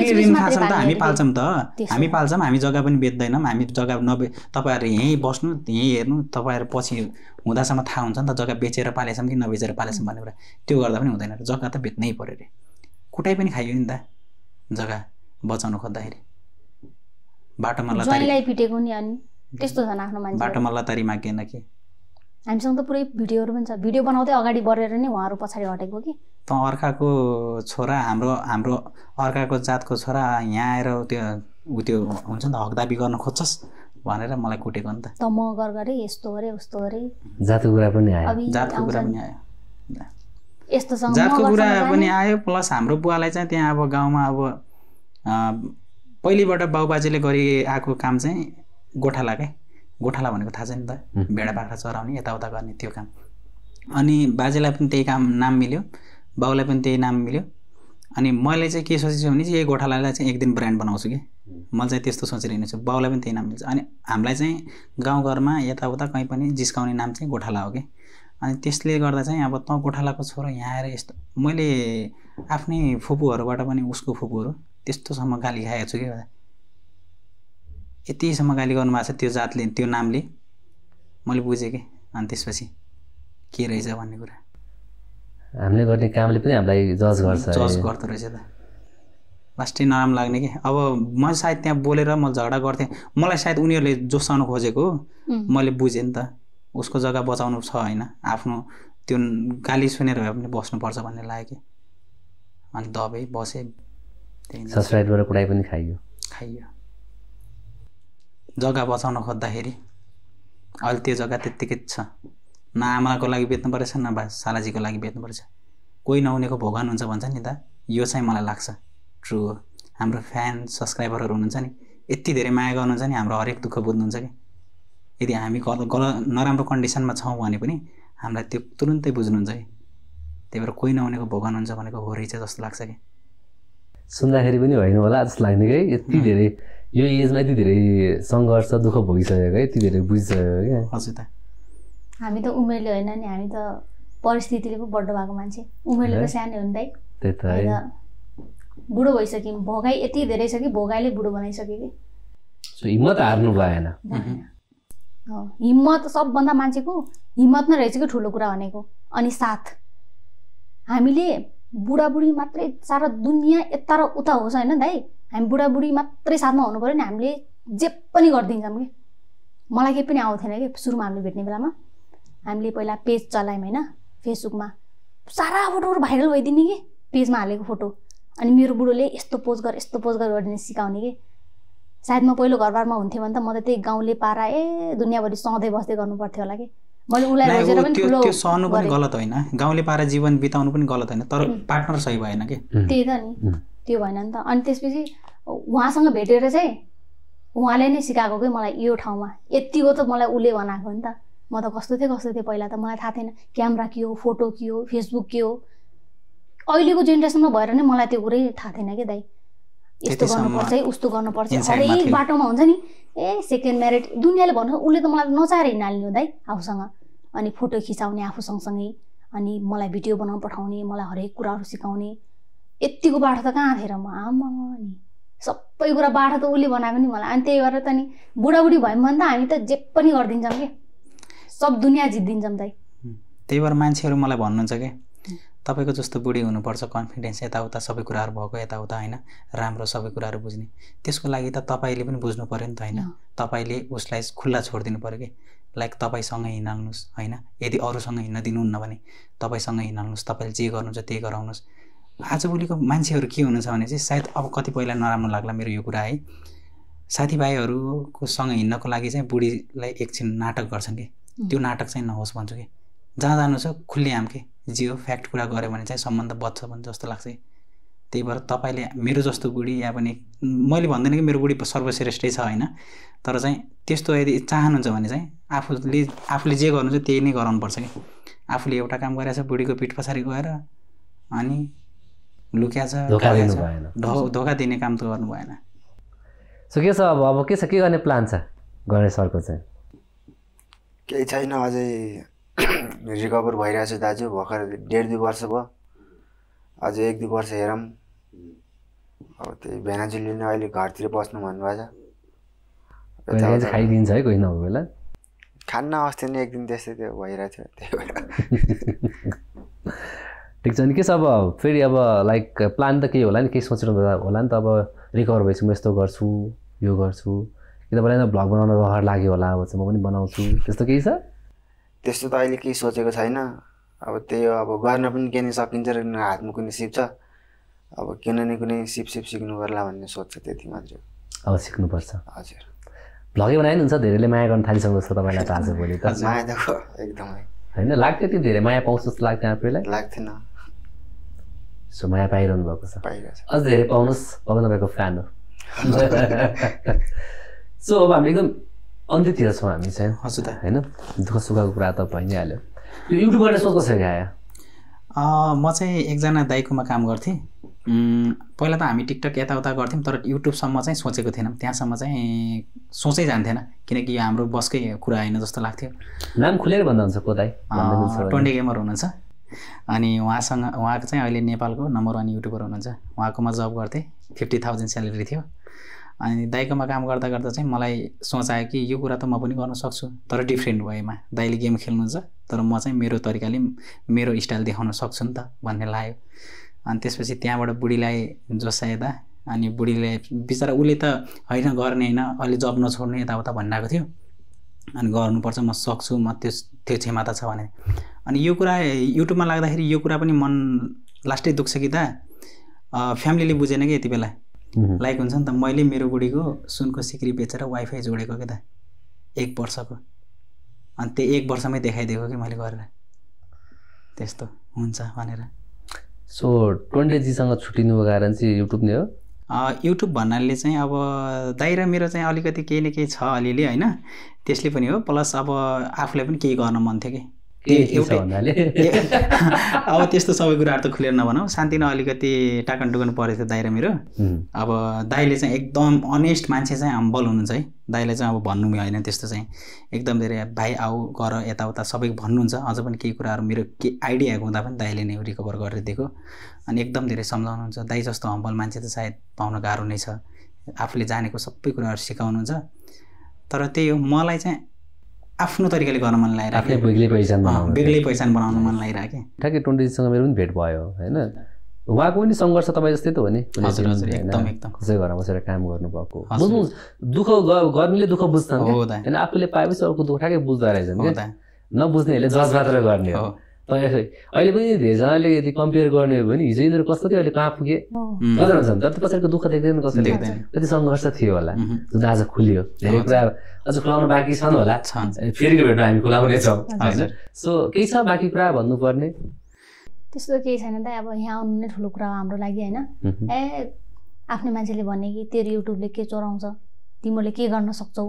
ऋण त हामी पाल्छौँ त हामी पाल्छौँ हामी जग्गा पनि बेच्दैनौँ हामी जग्गा नबे तपाईँहरू यहीँ बस्नु यहीँ हेर्नु तपाईँहरू पछि हुँदासम्म थाहा हुन्छ नि त जग्गा बेचेर पालेछौँ कि नबेचेर पालेछौँ भन्ने कुरा त्यो गर्दा पनि हुँदैन रे जग्गा त बेच्नै पऱ्यो अरे कुटाइ पनि खाइयो नि त जग्गा बचाउनु खोज्दाखेरि बाटोमा पिटेको नि अनि त्यस्तो छन् आफ्नो मान्छे बाटोमा लतारी मागेन कि हामीसँग त पुरै भिडियोहरू पनि छ भिडियो बनाउँदै अगाडि बढेर नै उहाँहरू पछाडि हटेको कि त अर्काको छोरा हाम्रो हाम्रो अर्काको जातको छोरा यहाँ आएर त्यो ऊ त्यो हुन्छ नि त हकदाबी गर्न खोज्छस् भनेर मलाई कुटेको नि त त म गर गरेँ यस्तो अरे उस्तो अरे जातको कुरा पनि आयो जातको कुरा पनि आयो यस्तोसँग जातको कुरा पनि आयो प्लस हाम्रो बुवालाई चाहिँ त्यहाँ अब गाउँमा अब पहिलेबाट बाउबाजेले गरि आएको काम चाहिँ गोठाला क्या गोठाला भनेको थाहा छ नि त भेडा बाख्रा चराउने यताउता गर्ने त्यो काम अनि बाजेलाई पनि त्यही काम नाम मिल्यो बाउलाई पनि त्यही नाम मिल्यो अनि मैले चाहिँ के सोचेको छु भने चाहिँ यही गोठालालाई चाहिँ एक दिन ब्रान्ड बनाउँछु कि मैले चाहिँ त्यस्तो सोचिरहेको छु बाउलाई पनि त्यही नाम मिल्छ अनि हामीलाई चाहिँ गाउँघरमा यताउता कहीँ पनि जिस्काउने नाम चाहिँ गोठाला हो कि अनि त्यसले गर्दा चाहिँ अब तँ गोठालाको छोरो यहाँ आएर यस्तो मैले आफ्नै फुपूहरूबाट पनि उसको फुपूहरू त्यस्तोसम्म गाली खाएको छु कि यतिसम्म गाली गर्नुभएको छ त्यो जातले त्यो नामले मैले बुझेँ कि अनि त्यसपछि के रहेछ भन्ने कुरा हामीले गर्ने कामले पनि हामीलाई जज गर्छ जज गर्दो रहेछ त लास्टै नराम्रो लाग्ने कि अब म सायद त्यहाँ बोलेर म झगडा गर्थेँ मलाई सायद उनीहरूले जोसाउनु खोजेको मैले बुझेँ नि त उसको जग्गा बचाउनु छ होइन आफ्नो त्यो गाली सुनेर भए पनि बस्नुपर्छ भन्ने लाग्यो कि अनि दबाई बसेँ ससुराइबाट कुरा पनि खाइयो खाइयो जग्गा बचाउन खोज्दाखेरि अहिले त्यो जग्गा त्यत्तिकै छ न आमाको लागि बेच्नु परेछ न बा सालाजीको लागि बेच्नु परेछ कोही नहुनेको भोगान हुन्छ भन्छ नि त यो चाहिँ मलाई लाग्छ ट्रु हो हाम्रो फ्यान सब्सक्राइबरहरू हुनुहुन्छ नि यति धेरै माया गर्नुहुन्छ नि हाम्रो हरेक दुःख बुझ्नुहुन्छ कि यदि हामी गल गल नराम्रो कन्डिसनमा छौँ भने पनि हामीलाई त्यो तुरुन्तै बुझ्नुहुन्छ कि त्यही भएर कोही नहुनेको भोगान हुन्छ भनेको हो रहेछ जस्तो लाग्छ कि सुन्दाखेरि पनि होइन होला जस्तो लाग्ने कि यति धेरै यो एजमा यति धेरै सङ्घर्ष दुःख भोगिसकेको है यति धेरै बुझिसकेको क्या हजुर त हामी त उमेरले होइन नि हामी त परिस्थितिले पो बढ्दो भएको मान्छे उमेरले त सानै हो नि दाइ त्यही त है बुढो भइसक्यौँ भोगाई यति धेरै छ कि भोगाईले बुढो बनाइसक्यो कि हिम्मत हार्नु भएन हिम्मत सबभन्दा मान्छेको हिम्मत नै रहेछ कि ठुलो कुरा भनेको अनि साथ हामीले बुढाबुढी मात्रै सारा दुनियाँ यता र उता होस् होइन दाइ हामी बुढाबुढी मात्रै साथमा हुनु पऱ्यो नि हामीले जे पनि गरिदिन्छौँ कि मलाई केही पनि आउँथेन कि सुरुमा हामीले भेट्ने बेलामा हामीले पहिला पेज चलायौँ होइन फेसबुकमा सारा फोटोहरू भाइरल भइदिने कि पेजमा हालेको फोटो अनि मेरो बुढोले यस्तो पोज गर यस्तो पोज गर गरिदिने सिकाउने कि सायद म पहिलो घरबारमा हुन्थेँ भने त म त त्यही गाउँले पारा ए दुनियाँभरि सधैँ बस्दै गर्नु पर्थ्यो होला कि मैले उसलाई रोजेर पनि ठुलो सहनु पनि गलत होइन गाउँले पारा जीवन बिताउनु पनि गलत होइन तर पार्टनर सही भएन कि त्यही त नि त्यो भएन नि त अनि त्यसपछि उहाँसँग भेटेर चाहिँ उहाँले नै सिकाएको कि मलाई यो ठाउँमा यतिको त मलाई उसले बनाएको नि त म त कस्तो थिएँ कस्तो थिएँ पहिला त मलाई थाहा थिएन क्यामेरा के हो फोटो के हो फेसबुक के हो अहिलेको जेनेरेसनमा भएर नै मलाई त्यो कुरै थाहा थिएन कि दाइ यस्तो गर्नुपर्छ है उस्तो गर्नुपर्छ हरेक बाटोमा हुन्छ नि ए सेकेन्ड म्यारिड दुनियाँले भन्नु उसले त मलाई नचाहेर हो दाइ आफूसँग अनि फोटो खिचाउने आफूसँगसँगै अनि मलाई भिडियो बनाउनु पठाउने मलाई हरेक कुराहरू सिकाउने यत्तिको बाटो त कहाँ थिएर म आमा नि सबै कुरा बाटो त उसले बनाएको नि मलाई अनि त्यही भएर त नि बुढाबुढी भयौँ भने त हामी त जे पनि गरिदिन्छौँ कि सब दुनियाँ जितिदिन्छौँ दाइ त्यही भएर मान्छेहरू मलाई भन्नुहुन्छ क्या तपाईँको जस्तो बुढी हुनुपर्छ कन्फिडेन्स यताउता सबै कुराहरू भएको यताउता होइन राम्रो सबै कुराहरू बुझ्ने त्यसको लागि त तपाईँले पनि बुझ्नु पऱ्यो नि त होइन तपाईँले उसलाई खुल्ला छोडिदिनु पऱ्यो कि लाइक तपाईँसँग हिँडाल्नुहोस् होइन यदि अरूसँग हिँड्न दिनुहुन्न भने तपाईँसँग हिँडाल्नुहोस् तपाईँले जे गर्नुहुन्छ त्यही गराउनुहोस् आजभोलिको मान्छेहरू के हुनुहुन्छ भने चाहिँ सायद अब कति पहिला नराम्रो लाग्ला मेरो यो कुरा है साथीभाइहरूको सँग हिँड्नको लागि चाहिँ बुढीलाई एकछिन नाटक गर्छन् कि त्यो नाटक चाहिँ नहोस् भन्छु कि जहाँ जानु छ खुल्ले आम के जे फ्याक्ट कुरा गऱ्यो भने चाहिँ सम्बन्ध बच्छ भने जस्तो लाग्छ कि त्यही भएर तपाईँले मेरो जस्तो बुढी या पनि मैले भन्दैन कि मेरो बुढी सर्वश्रेष्ठै छ होइन तर चाहिँ त्यस्तो यदि चाहनुहुन्छ भने चाहिँ आफूले आफूले जे गर्नुहुन्छ त्यही नै गराउनुपर्छ कि आफूले एउटा काम गरेछ बुढीको पिठ पछाडि गएर अनि लुक्या छ धोका दिने काम त गर्नु भएन सो के छ अब अब के छ के गर्ने प्लान छ गणेश सरको चाहिँ केही छैन अझै रिकभर भइरहेछ दाजु भर्खर डेढ दुई वर्ष भयो अझै एक दुई वर्ष हेरौँ अब त्यही भेनाजुलीले नै अहिले घरतिर बस्नु भन्नुभएछ खाइदिन्छ है कोही नभएको बेला खान्न अस्ति नै एक दिन त्यस्तै त्यो भइरहेको थियो त्यही भएर ठिक छ नि छ अब फेरि अब लाइक प्लान त केही होला नि केही सोचेर होला नि त अब रिकभर भएपछि म यस्तो गर्छु यो गर्छु कि तपाईँलाई भ्लग बनाउन रहर लाग्यो होला अब चाहिँ म पनि बनाउँछु त्यस्तो केही छ त्यस्तो त अहिले केही सोचेको छैन अब त्यही हो अब गर्न पनि के नै सकिन्छ र हातमा कुनै सिप छ अब किन नै कुनै सिप सिप सिक्नु पर्ला भन्ने सोच त्यति मात्रै अब सिक्नुपर्छ हजुर भ्लगै बनाए पनि हुन्छ धेरैले माया गर्न थालिसक्नु छ तपाईँलाई त आजभोलि त माया त एकदमै होइन लाग्थ्यो त्यो धेरै माया पाउँछ जस्तो लाग्थ्यो आफैलाई लाग्थेन सो माया पाइरहनु भएको छ अझ धेरै पाउनुहोस् भगवान् तपाईँको फ्यान हो सो अब हामी एकदम अन्त्यतिर छौँ हामी चाहिँ हजुर होइन दुःख सुखको कुरा त भइ नै हाल्यो यो युट्युबबाट सोच कसरी आयो म चाहिँ एकजना दाइकोमा काम गर्थेँ पहिला त हामी टिकटक यताउता गर्थ्यौँ तर युट्युबसम्म चाहिँ सोचेको थिएनौँ त्यहाँसम्म चाहिँ सोचै जान्थेन किनकि यो हाम्रो बसकै कुरा होइन जस्तो लाग्थ्यो नाम खुलेर भन्दा हुन्छ को दाई ट्वेन्टी गेमर हुनुहुन्छ अनि उहाँसँग उहाँ चाहिँ अहिले नेपालको नम्बर वान युट्युबर हुनुहुन्छ उहाँकोमा जब गर्थेँ फिफ्टी थाउजन्ड स्यालेरी थियो अनि दाइकोमा काम गर्दा गर्दा चाहिँ मलाई सोच आयो कि यो कुरा त म पनि गर्न सक्छु तर डिफ्रेन्ट वेमा दाइले गेम खेल्नुहुन्छ तर म चाहिँ मेरो तरिकाले मेरो स्टाइल देखाउन सक्छु नि त भन्ने लाग्यो अनि त्यसपछि त्यहाँबाट बुढीलाई जोसाएदा अनि बुढीले बिचरा उसले त होइन गर्ने होइन अहिले जब नछोड्ने यताउता भनिरहेको थियो अनि गर्नुपर्छ म सक्छु म त्यो त्यो क्षमता छ भने अनि यो कुरा युट्युबमा लाग्दाखेरि यो कुरा पनि मन लास्टै दुख्छ कि त फ्यामिलीले बुझेन कि यति बेला लाइक हुन्छ नि त मैले मेरो बुढीको सुनको सिक्री बेचेर वाइफाई जोडेको कि त एक वर्षको अनि त्यो एक वर्षमै देखाइदिएको कि मैले गरेर त्यस्तो हुन्छ भनेर सो so, ट्वेन्टेजीसँग छुट्टिनुको कारण चाहिँ युट्युब नै हो युट्युब भन्नाले चाहिँ अब दाइरा मेरो चाहिँ अलिकति केही न केही छ अलिअलि होइन त्यसले पनि हो प्लस अब आफूलाई पनि केही गर्न मन थियो कि अब त्यस्तो सबै कुराहरू त खुलेर नभनौँ शान्ति नै अलिकति टाकन टुकन परेको थियो दाइरा मेरो अब दाइले चाहिँ एकदम अनेस्ट मान्छे चाहिँ हम्बल हुनुहुन्छ है दाईलाई चाहिँ अब भन्नु होइन त्यस्तो चाहिँ एकदम धेरै भाइ आऊ गर यताउता सबै भन्नुहुन्छ अझ पनि केही कुराहरू मेरो के आइडियाको हुँदा पनि दाइले नै रिकभर गरेर दिएको अनि एकदम धेरै सम्झाउनुहुन्छ दाइ जस्तो हम्बल मान्छे त सायद पाउन गाह्रो नै छ आफूले जानेको सबै कुराहरू सिकाउनुहुन्छ तर त्यही हो मलाई चाहिँ आफ्नो तरिकाले गर्न मन आफ्नै बेग्लै पहिचान बेग्लै पहिचान बनाउनु मन लागिरहेको ठ्याक्कै टोन्डीजीसँग मेरो पनि भेट भयो होइन उहाँको पनि सङ्घर्ष तपाईँ जस्तै त हो नि कसै घरमा बसेर काम गर्नुभएको बुझ्नु दुःख गर्नेले दुःख बुझ्छन् होइन आफूले पाएपछि अर्को दुःख ठ्याक्कै बुझ्दो रहेछ नबुझ्नेहरूले जज मात्र गर्ने हो अहिले पनि धेरैजनाले यदि कम्पेयर गर्ने हो भने हिजो यिनीहरू कस्तो थियो अहिले कहाँ पुगे हुन्छ छन् तर पछाडिको दुःख देख्दैन कसैले कति सङ्घर्ष थियो होला जुन आज खुल्यो धेरै कुरा अझ खुलाउनु बाँकी छन् होला फेरि भेटमा हामी खुलाउनेछौँ छौँ होइन सो केही छ बाँकी कुरा भन्नुपर्ने त्यस्तो केही छैन त अब यहाँ आउनु नै ठुलो कुरा हो हाम्रो लागि होइन ए आफ्नो मान्छेले भन्ने कि तेरो युट्युबले के चोराउँछ तिमीहरूले के गर्न सक्छौ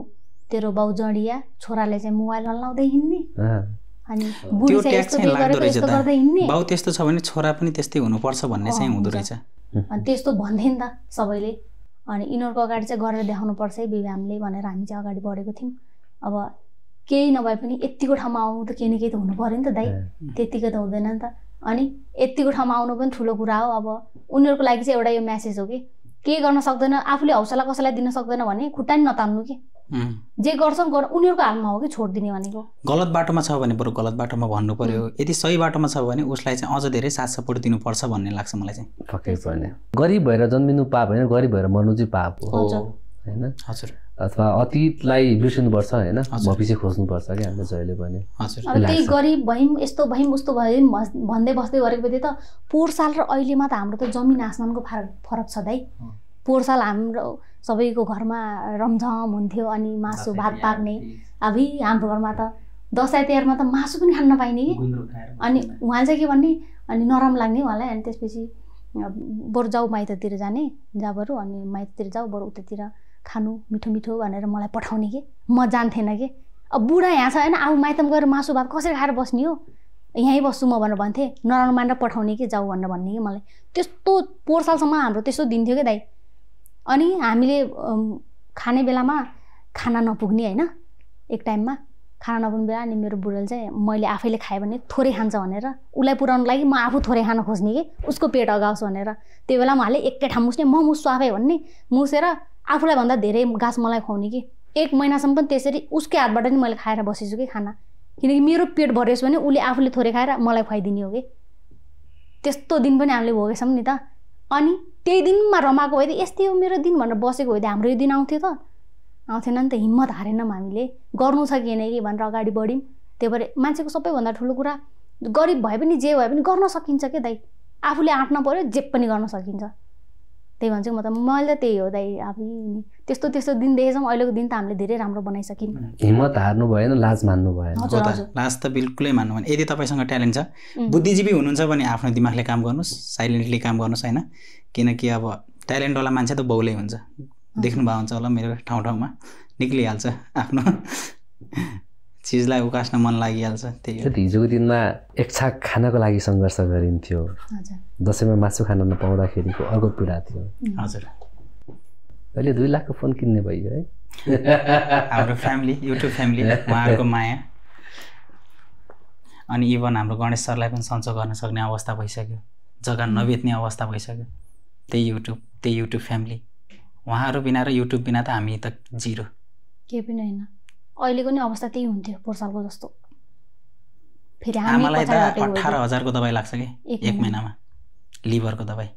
तेरो बाउ जडिया छोराले चाहिँ मोबाइल हल्लाउँदै हिँड्ने बाउ त्यस्तो छ भने छोरा पनि त्यस्तै हुनुपर्छ भन्ने चाहिँ हुँदो रहेछ अनि त्यस्तो भन्थे नि त सबैले अनि यिनीहरूको अगाडि चाहिँ गरेर देखाउनुपर्छ है विवाहले भनेर हामी चाहिँ अगाडि बढेको थियौँ अब केही नभए पनि यत्तिको ठाउँमा आउनु त केही न केही त हुनु पऱ्यो नि त दाइ त्यत्तिको त हुँदैन नि त अनि यत्तिको ठाउँमा आउनु पनि ठुलो कुरा हो अब उनीहरूको लागि चाहिँ एउटा यो म्यासेज हो कि केही गर्न सक्दैन आफूले हौसला कसैलाई दिन सक्दैन भने खुट्टा नि नतान्नु कि जे गर्छन् गर उनीहरूको हातमा हो कि छोडिदिने भनेको गलत बाटोमा छ भने बरु गलत बाटोमा भन्नु पर्यो यदि सही बाटोमा छ भने उसलाई चाहिँ अझ धेरै साथ सपोर्ट दिनुपर्छ भन्ने लाग्छ मलाई चाहिँ पक्कै पनि गरिब भएर जन्मिनु पाप होइन गरिब भएर मर्नु चाहिँ पाप हो होइन हजुर अथवा अतीतलाई बिर्सिनुपर्छ होइन भविष्य खोज्नुपर्छ कि हामीले जहिले पनि त्यही गरिब भयौँ यस्तो भयौँ उस्तो भयौँ भन्दै बस्दै गरेको गरेपछि त पोहोर साल र अहिलेमा त हाम्रो त जमिन आसमानको फरक फरक छ दाइ पोहोर साल हाम्रो सबैको घरमा रमझम हुन्थ्यो अनि मासु भात पाक्ने अब हाम्रो घरमा त दसैँ तिहारमा त मासु पनि खान नपाइने कि अनि उहाँले चाहिँ के भन्ने अनि नरम लाग्ने उहाँलाई अनि त्यसपछि बरु जाऊ माइततिर जाने जा बरु अनि माइततिर जाऊ बरु उतातिर खानु मिठो मिठो भनेर मलाई पठाउने कि म जान्थेन कि अब बुढा यहाँ छ होइन अब माइतम गएर मासु भात कसरी खाएर बस्ने हो यहीँ बस्छु म भनेर भन्थेँ नराम्रो मानेर पठाउने कि जाऊ भनेर भन्ने कि मलाई त्यस्तो पोहोर सालसम्म हाम्रो त्यस्तो दिन्थ्यो कि दाइ अनि हामीले खाने बेलामा खाना नपुग्ने होइन एक टाइममा खाना नपुग्ने बेला अनि मेरो बुढोले चाहिँ मैले आफैले खाएँ भने थोरै खान्छ भनेर उसलाई पुऱ्याउनु लागि म आफू थोरै खान खोज्ने कि उसको पेट अगाउँछु भनेर त्यो बेला उहाँले एकै ठाउँ मुस्ने म मुस्छु आफै भन्ने मुसेर आफूलाई भन्दा धेरै घाँस मलाई खुवाउने कि एक महिनासम्म पनि त्यसरी उसकै हातबाट नि मैले खाएर बसेछु कि खाना किनकि मेरो पेट भरियोस् भने उसले आफूले थोरै खाएर मलाई खुवाइदिने हो कि त्यस्तो दिन पनि हामीले भोगेछौँ नि त अनि त्यही दिनमा रमाएको भए त यस्तै हो मेरो दिन भनेर बसेको भए त हाम्रो यो दिन आउँथ्यो त आउँथेन नि त हिम्मत हारेनौँ हामीले गर्नु छ कि होइन कि भनेर अगाडि बढ्यौँ त्यही भएर मान्छेको सबैभन्दा ठुलो कुरा गरिब भए पनि जे भए पनि गर्न सकिन्छ क्या दाइ आफूले आँट्न पऱ्यो जे पनि गर्न सकिन्छ त्यही भन्छु म त मैले त त्यही हो दाइ अब त्यस्तो त्यस्तो दिन देखेछौँ अहिलेको दिन त हामीले धेरै राम्रो बनाइसक्यौँ हिम्मत हार्नु भएन लाज मान्नु भएन लाज त बिल्कुलै मान्नु भएन यदि तपाईँसँग ट्यालेन्ट छ बुद्धिजीवी हुनुहुन्छ भने आफ्नो दिमागले काम गर्नुहोस् साइलेन्टली काम गर्नुहोस् होइन किनकि अब ट्यालेन्टवाला मान्छे त बहुलै हुन्छ देख्नुभएको हुन्छ होला मेरो ठाउँ ठाउँमा निक्लिहाल्छ आफ्नो चिजलाई उकास्न मन लागिहाल्छ त्यही हिजोको दिनमा एक छाक खानको लागि सङ्घर्ष गरिन्थ्यो दसैँमा मासु खान नपाउँदाखेरिको अर्को पीडा थियो हजुर अहिले दुई लाखको फोन किन्ने भयो है हाम्रो फ्यामिली युट्युब फ्यामिली उहाँहरूको माया अनि इभन हाम्रो गणेश सरलाई पनि सन्चो गर्न सक्ने अवस्था भइसक्यो जग्गा नबेच्ने अवस्था भइसक्यो त्यही युट्युब त्यही युट्युब फ्यामिली उहाँहरू बिना र युट्युब बिना त हामी त जिरो केही पनि होइन अहिलेको नै अवस्था त्यही हुन्थ्यो पोर्सालको जस्तो फेरि आमालाई त अठार हजारको दबाई लाग्छ कि एक महिनामा लिभरको दबाई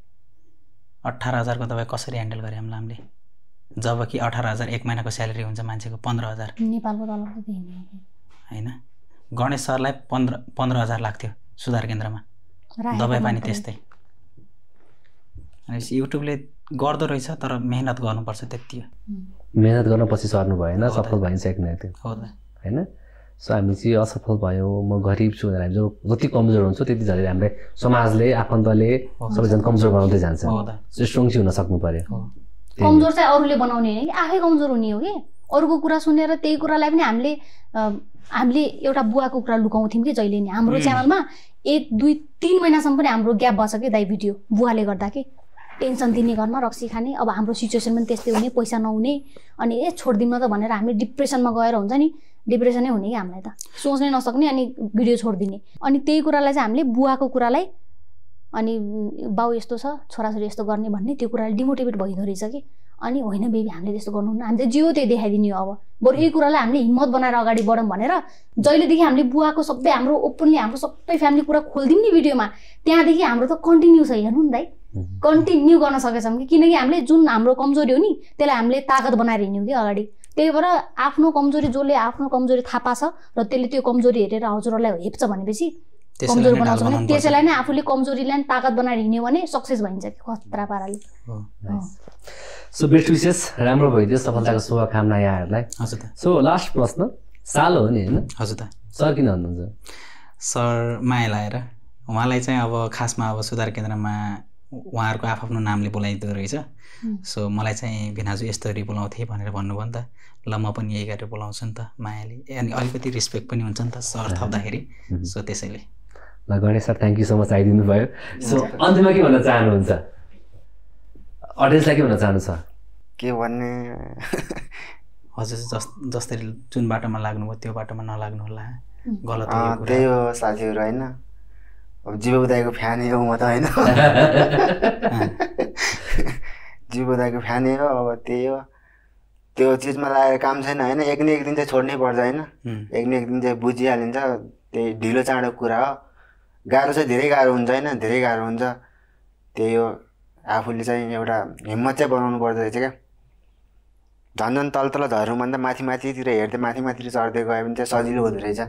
अठार हजारको दबाई कसरी ह्यान्डल गऱ्यो हामीलाई हामीले जबकि अठार हजार एक महिनाको स्यालेरी हुन्छ मान्छेको पन्ध्र हजार नेपालको होइन गणेश सरलाई पन्ध्र पन्ध्र हजार लाग्थ्यो सुधार केन्द्रमा दबाई पानी त्यस्तै भनेपछि युट्युबले गर्दो रहेछ तर मेहनत गर्नुपर्छ त्यति मेहनत पछि सर्नु भएन सफल सकेन त्यो होइन सो हामी चाहिँ असफल भयौँ म गरिब छु भनेर हामी जो जति कमजोर हुन्छौँ त्यति झन् हामीले समाजले आफन्तले सबैजना कमजोर बनाउँदै जान्छ स्ट्रङ चाहिँ हुन सक्नु पर्यो कमजोर चाहिँ अरूले बनाउने होइन कि आफै कमजोर हुने हो कि अरूको कुरा सुनेर त्यही कुरालाई पनि हामीले हामीले एउटा बुवाको कुरा लुकाउँथ्यौँ कि जहिले नि हाम्रो च्यानलमा एक दुई तिन महिनासम्म पनि हाम्रो ग्याप भएको छ कि दाइ भिडियो बुवाले गर्दा कि टेन्सन दिने घरमा रक्सी खाने अब हाम्रो सिचुएसन पनि त्यस्तै हुने पैसा नहुने अनि ए छोडिदिउँ त भनेर हामी डिप्रेसनमा गएर हुन्छ नि डिप्रेसनै हुने कि हामीलाई त सोच्नै नसक्ने अनि भिडियो छोडिदिने अनि त्यही कुरालाई चाहिँ हामीले बुवाको कुरालाई अनि बाउ यस्तो छ छोराछोरी यस्तो गर्ने भन्ने त्यो कुराले डिमोटिभेट भइदो रहेछ कि अनि होइन बेबी हामीले त्यस्तो गर्नु हामी हामीले जियो त्यो देखाइदिने हो अब बरु यही कुरालाई हामीले हिम्मत बनाएर अगाडि बढौँ भनेर जहिलेदेखि हामीले बुवाको सबै हाम्रो ओपनली हाम्रो सबै फ्यामिली कुरा खोलिदिउँ नि भिडियोमा त्यहाँदेखि हाम्रो त कन्टिन्यू छ हेर्नु नि दाइ कन्टिन्यू गर्न सकेछौँ कि किनकि हामीले जुन हाम्रो कमजोरी हो नि त्यसलाई हामीले तागत बनाएर हिँड्यौँ कि अगाडि त्यही भएर आफ्नो कमजोरी जसले आफ्नो कमजोरी थाहा पाछ र त्यसले त्यो कमजोरी हेरेर हजुरहरूलाई हेप्छ भनेपछि कमजोर बनाउँछ भने त्यसैलाई नै आफूले कमजोरीलाई तागत बनाएर हिँड्यो भने सक्सेस भइन्छ कि खतरा पाराले सो बेस्ट विशेष राम्रो भइदियो सफलताको शुभकामना यहाँहरूलाई हजुर सो लास्ट प्रश्न साल हो नि होइन हजुर त सर किन भन्नुहुन्छ सर माया लाएर उहाँलाई चाहिँ अब खासमा अब सुधार केन्द्रमा उहाँहरूको आफ्नो नामले बोलाइदिँदो रहेछ सो मलाई चाहिँ भिनाजु यस्तोहरू बोलाउँथे भनेर भन्नुभयो नि त ल म पनि यही गरेर बोलाउँछु नि त मायाले अनि अलिकति रेस्पेक्ट पनि हुन्छ नि त सर थप्दाखेरि सो त्यसैले ल Ganesh sir thank you so much आइदिनु भयो सो अन्तमा के भन्न चाहनुहुन्छ अडियन्सलाई के भन्न चाहनु चाहनुहुन्छ के भन्ने हजुर जस जसरी जुन बाटोमा लाग्नुभयो त्यो बाटोमा नलाग्नु होला गलत त्यही हो साथीहरू होइन अब जीव दाईको फ्यानै हो म त होइन जीव दाईको फ्यानै हो अब त्यही हो त्यो चिजमा लागेर काम छैन होइन एक न एक दिन चाहिँ छोड्नै पर्छ होइन एक न एक दिन चाहिँ बुझिहालिन्छ त्यही ढिलो चाँडो कुरा हो गाह्रो चाहिँ धेरै गाह्रो हुन्छ होइन धेरै गाह्रो हुन्छ त्यही हो आफूले चाहिँ एउटा हिम्मत चाहिँ बनाउनु पर्दो रहेछ क्या झन् झन् तल तल झर्नुभन्दा माथि माथितिर हेर्दै माथि माथितिर चढ्दै गयो भने चाहिँ सजिलो हुँदो रहेछ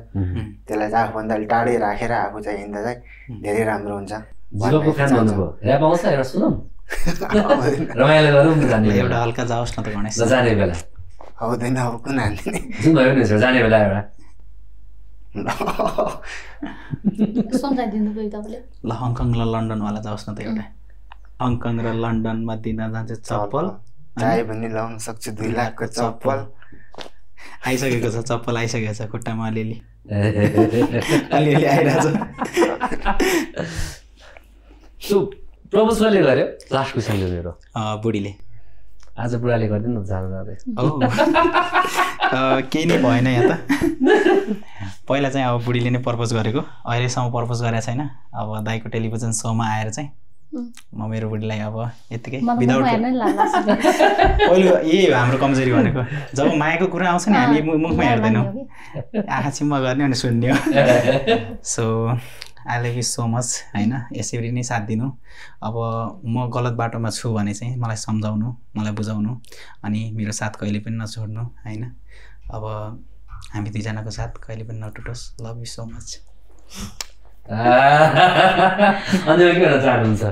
त्यसलाई चाहिँ आफूभन्दा अलिक टाढै राखेर आफू चाहिँ हिँड्दा चाहिँ धेरै राम्रो हुन्छ एउटा हल्का जाओस् न त गणेश जाने बेला अब कुन हाल्ने जाने बेला एउटा ल हङकङ र लन्डनवाला जाओस् न त एउटा हङकङ र लन्डनमा दिन जान्छ चप्पल चाहे भने लाउन सक्छु दुई लाखको चप्पल आइसकेको छ चप्पल आइसकेको छ खुट्टामा अलिअलि अलिअलि आइरहेछ सो प्रपोज गर्यो लास्ट क्वेसन मेरो बुढीले आज बुढाले गरिदिनु हुन्छ केही नै भएन यहाँ त पहिला चाहिँ अब बुढीले नै पर्पोज गरेको अहिलेसम्म पर्पोज गरेको छैन अब दाईको टेलिभिजन सोमा आएर चाहिँ म मेरो बुढीलाई अब यत्तिकै विदाउट पहिलो यही हो हाम्रो कमजोरी भनेको जब मायाको कुरा आउँछ नि हामी मुखमा हेर्दैनौँ आँखा छिम्मा गर्ने अनि सुन्ने हो so I like you so much होइन यसरी नै साथ दिनु अब म गलत बाटोमा छु भने चाहिँ मलाई सम्झाउनु मलाई बुझाउनु अनि मेरो साथ कहिले पनि नछोड्नु होइन अब हामी दुईजनाको साथ कहिले पनि नटुटोस् लभ यु सो मच चाहनुहुन्छ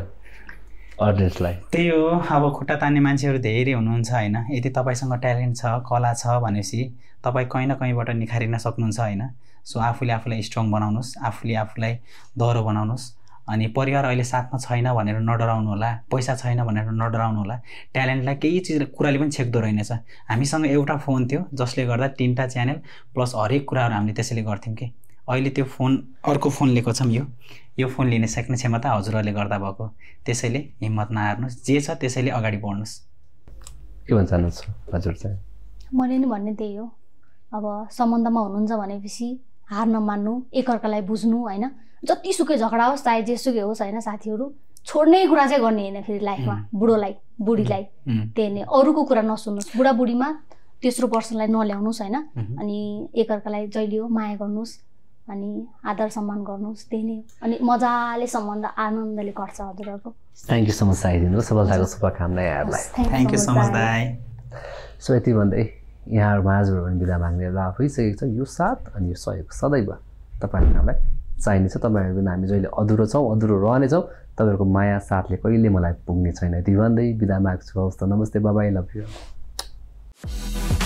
अडियन्सलाई त्यही हो अब खुट्टा तान्ने मान्छेहरू धेरै हुनुहुन्छ होइन यदि तपाईँसँग ट्यालेन्ट छ कला छ भनेपछि तपाईँ कहीँ न कहीँबाट निखारिन सक्नुहुन्छ होइन सो आफूले आफूलाई स्ट्रङ बनाउनुहोस् आफूले आफूलाई दह्रो बनाउनुहोस् अनि परिवार अहिले साथमा छैन भनेर नडराउनु होला पैसा छैन भनेर नडराउनु होला ट्यालेन्टलाई केही चिज कुराले पनि छेक्दो रहेनछ हामीसँग एउटा फोन थियो जसले गर्दा तिनवटा च्यानल प्लस हरेक कुराहरू हामीले त्यसैले गर्थ्यौँ कि अहिले त्यो फोन अर्को फोन लिएको छौँ यो यो फोन लिन सक्ने क्षमता हजुरहरूले गर्दा भएको त्यसैले हिम्मत नहार्नुहोस् जे छ त्यसैले अगाडि बढ्नुहोस् के भन्न चाहनुहुन्छ हजुर चाहिँ मैले नि भन्ने त्यही हो अब सम्बन्धमा हुनुहुन्छ भनेपछि हार नमान्नु एकअर्कालाई बुझ्नु होइन जतिसुकै झगडा होस् चाहे जेसुकै होस् होइन साथीहरू छोड्ने कुरा चाहिँ गर्ने होइन फेरि लाइफमा बुढोलाई बुढीलाई त्यही नै अरूको कुरा नसुन्नुहोस् बुढाबुढीमा तेस्रो पर्सनलाई नल्याउनुहोस् होइन अनि एकअर्कालाई जहिले हो माया गर्नुहोस् अनि आदर सम्मान गर्नुहोस् त्यही नै अनि मजाले सम्बन्ध आनन्दले घट्छ हजुरहरूको थ्याङ्क यू सो मच दिनुहोस् सबैलाई शुभकामना यहाँहरूलाई थ्याङ्क यू सो मच दाई सो यति भन्दै यहाँहरूमा माझबाट पनि बिदा माग्ने लाभ भइसकेको छ यो साथ अनि यो सहयोग सदैव तपाईँहरूलाई छ तपाईँहरू बिना हामी जहिले अधुरो छौँ अधुरो रहनेछौँ तपाईँहरूको माया साथले कहिले मलाई पुग्ने छैन त्यो भन्दै बिदा माग्छु हवस् त नमस्ते बाबा लभ यु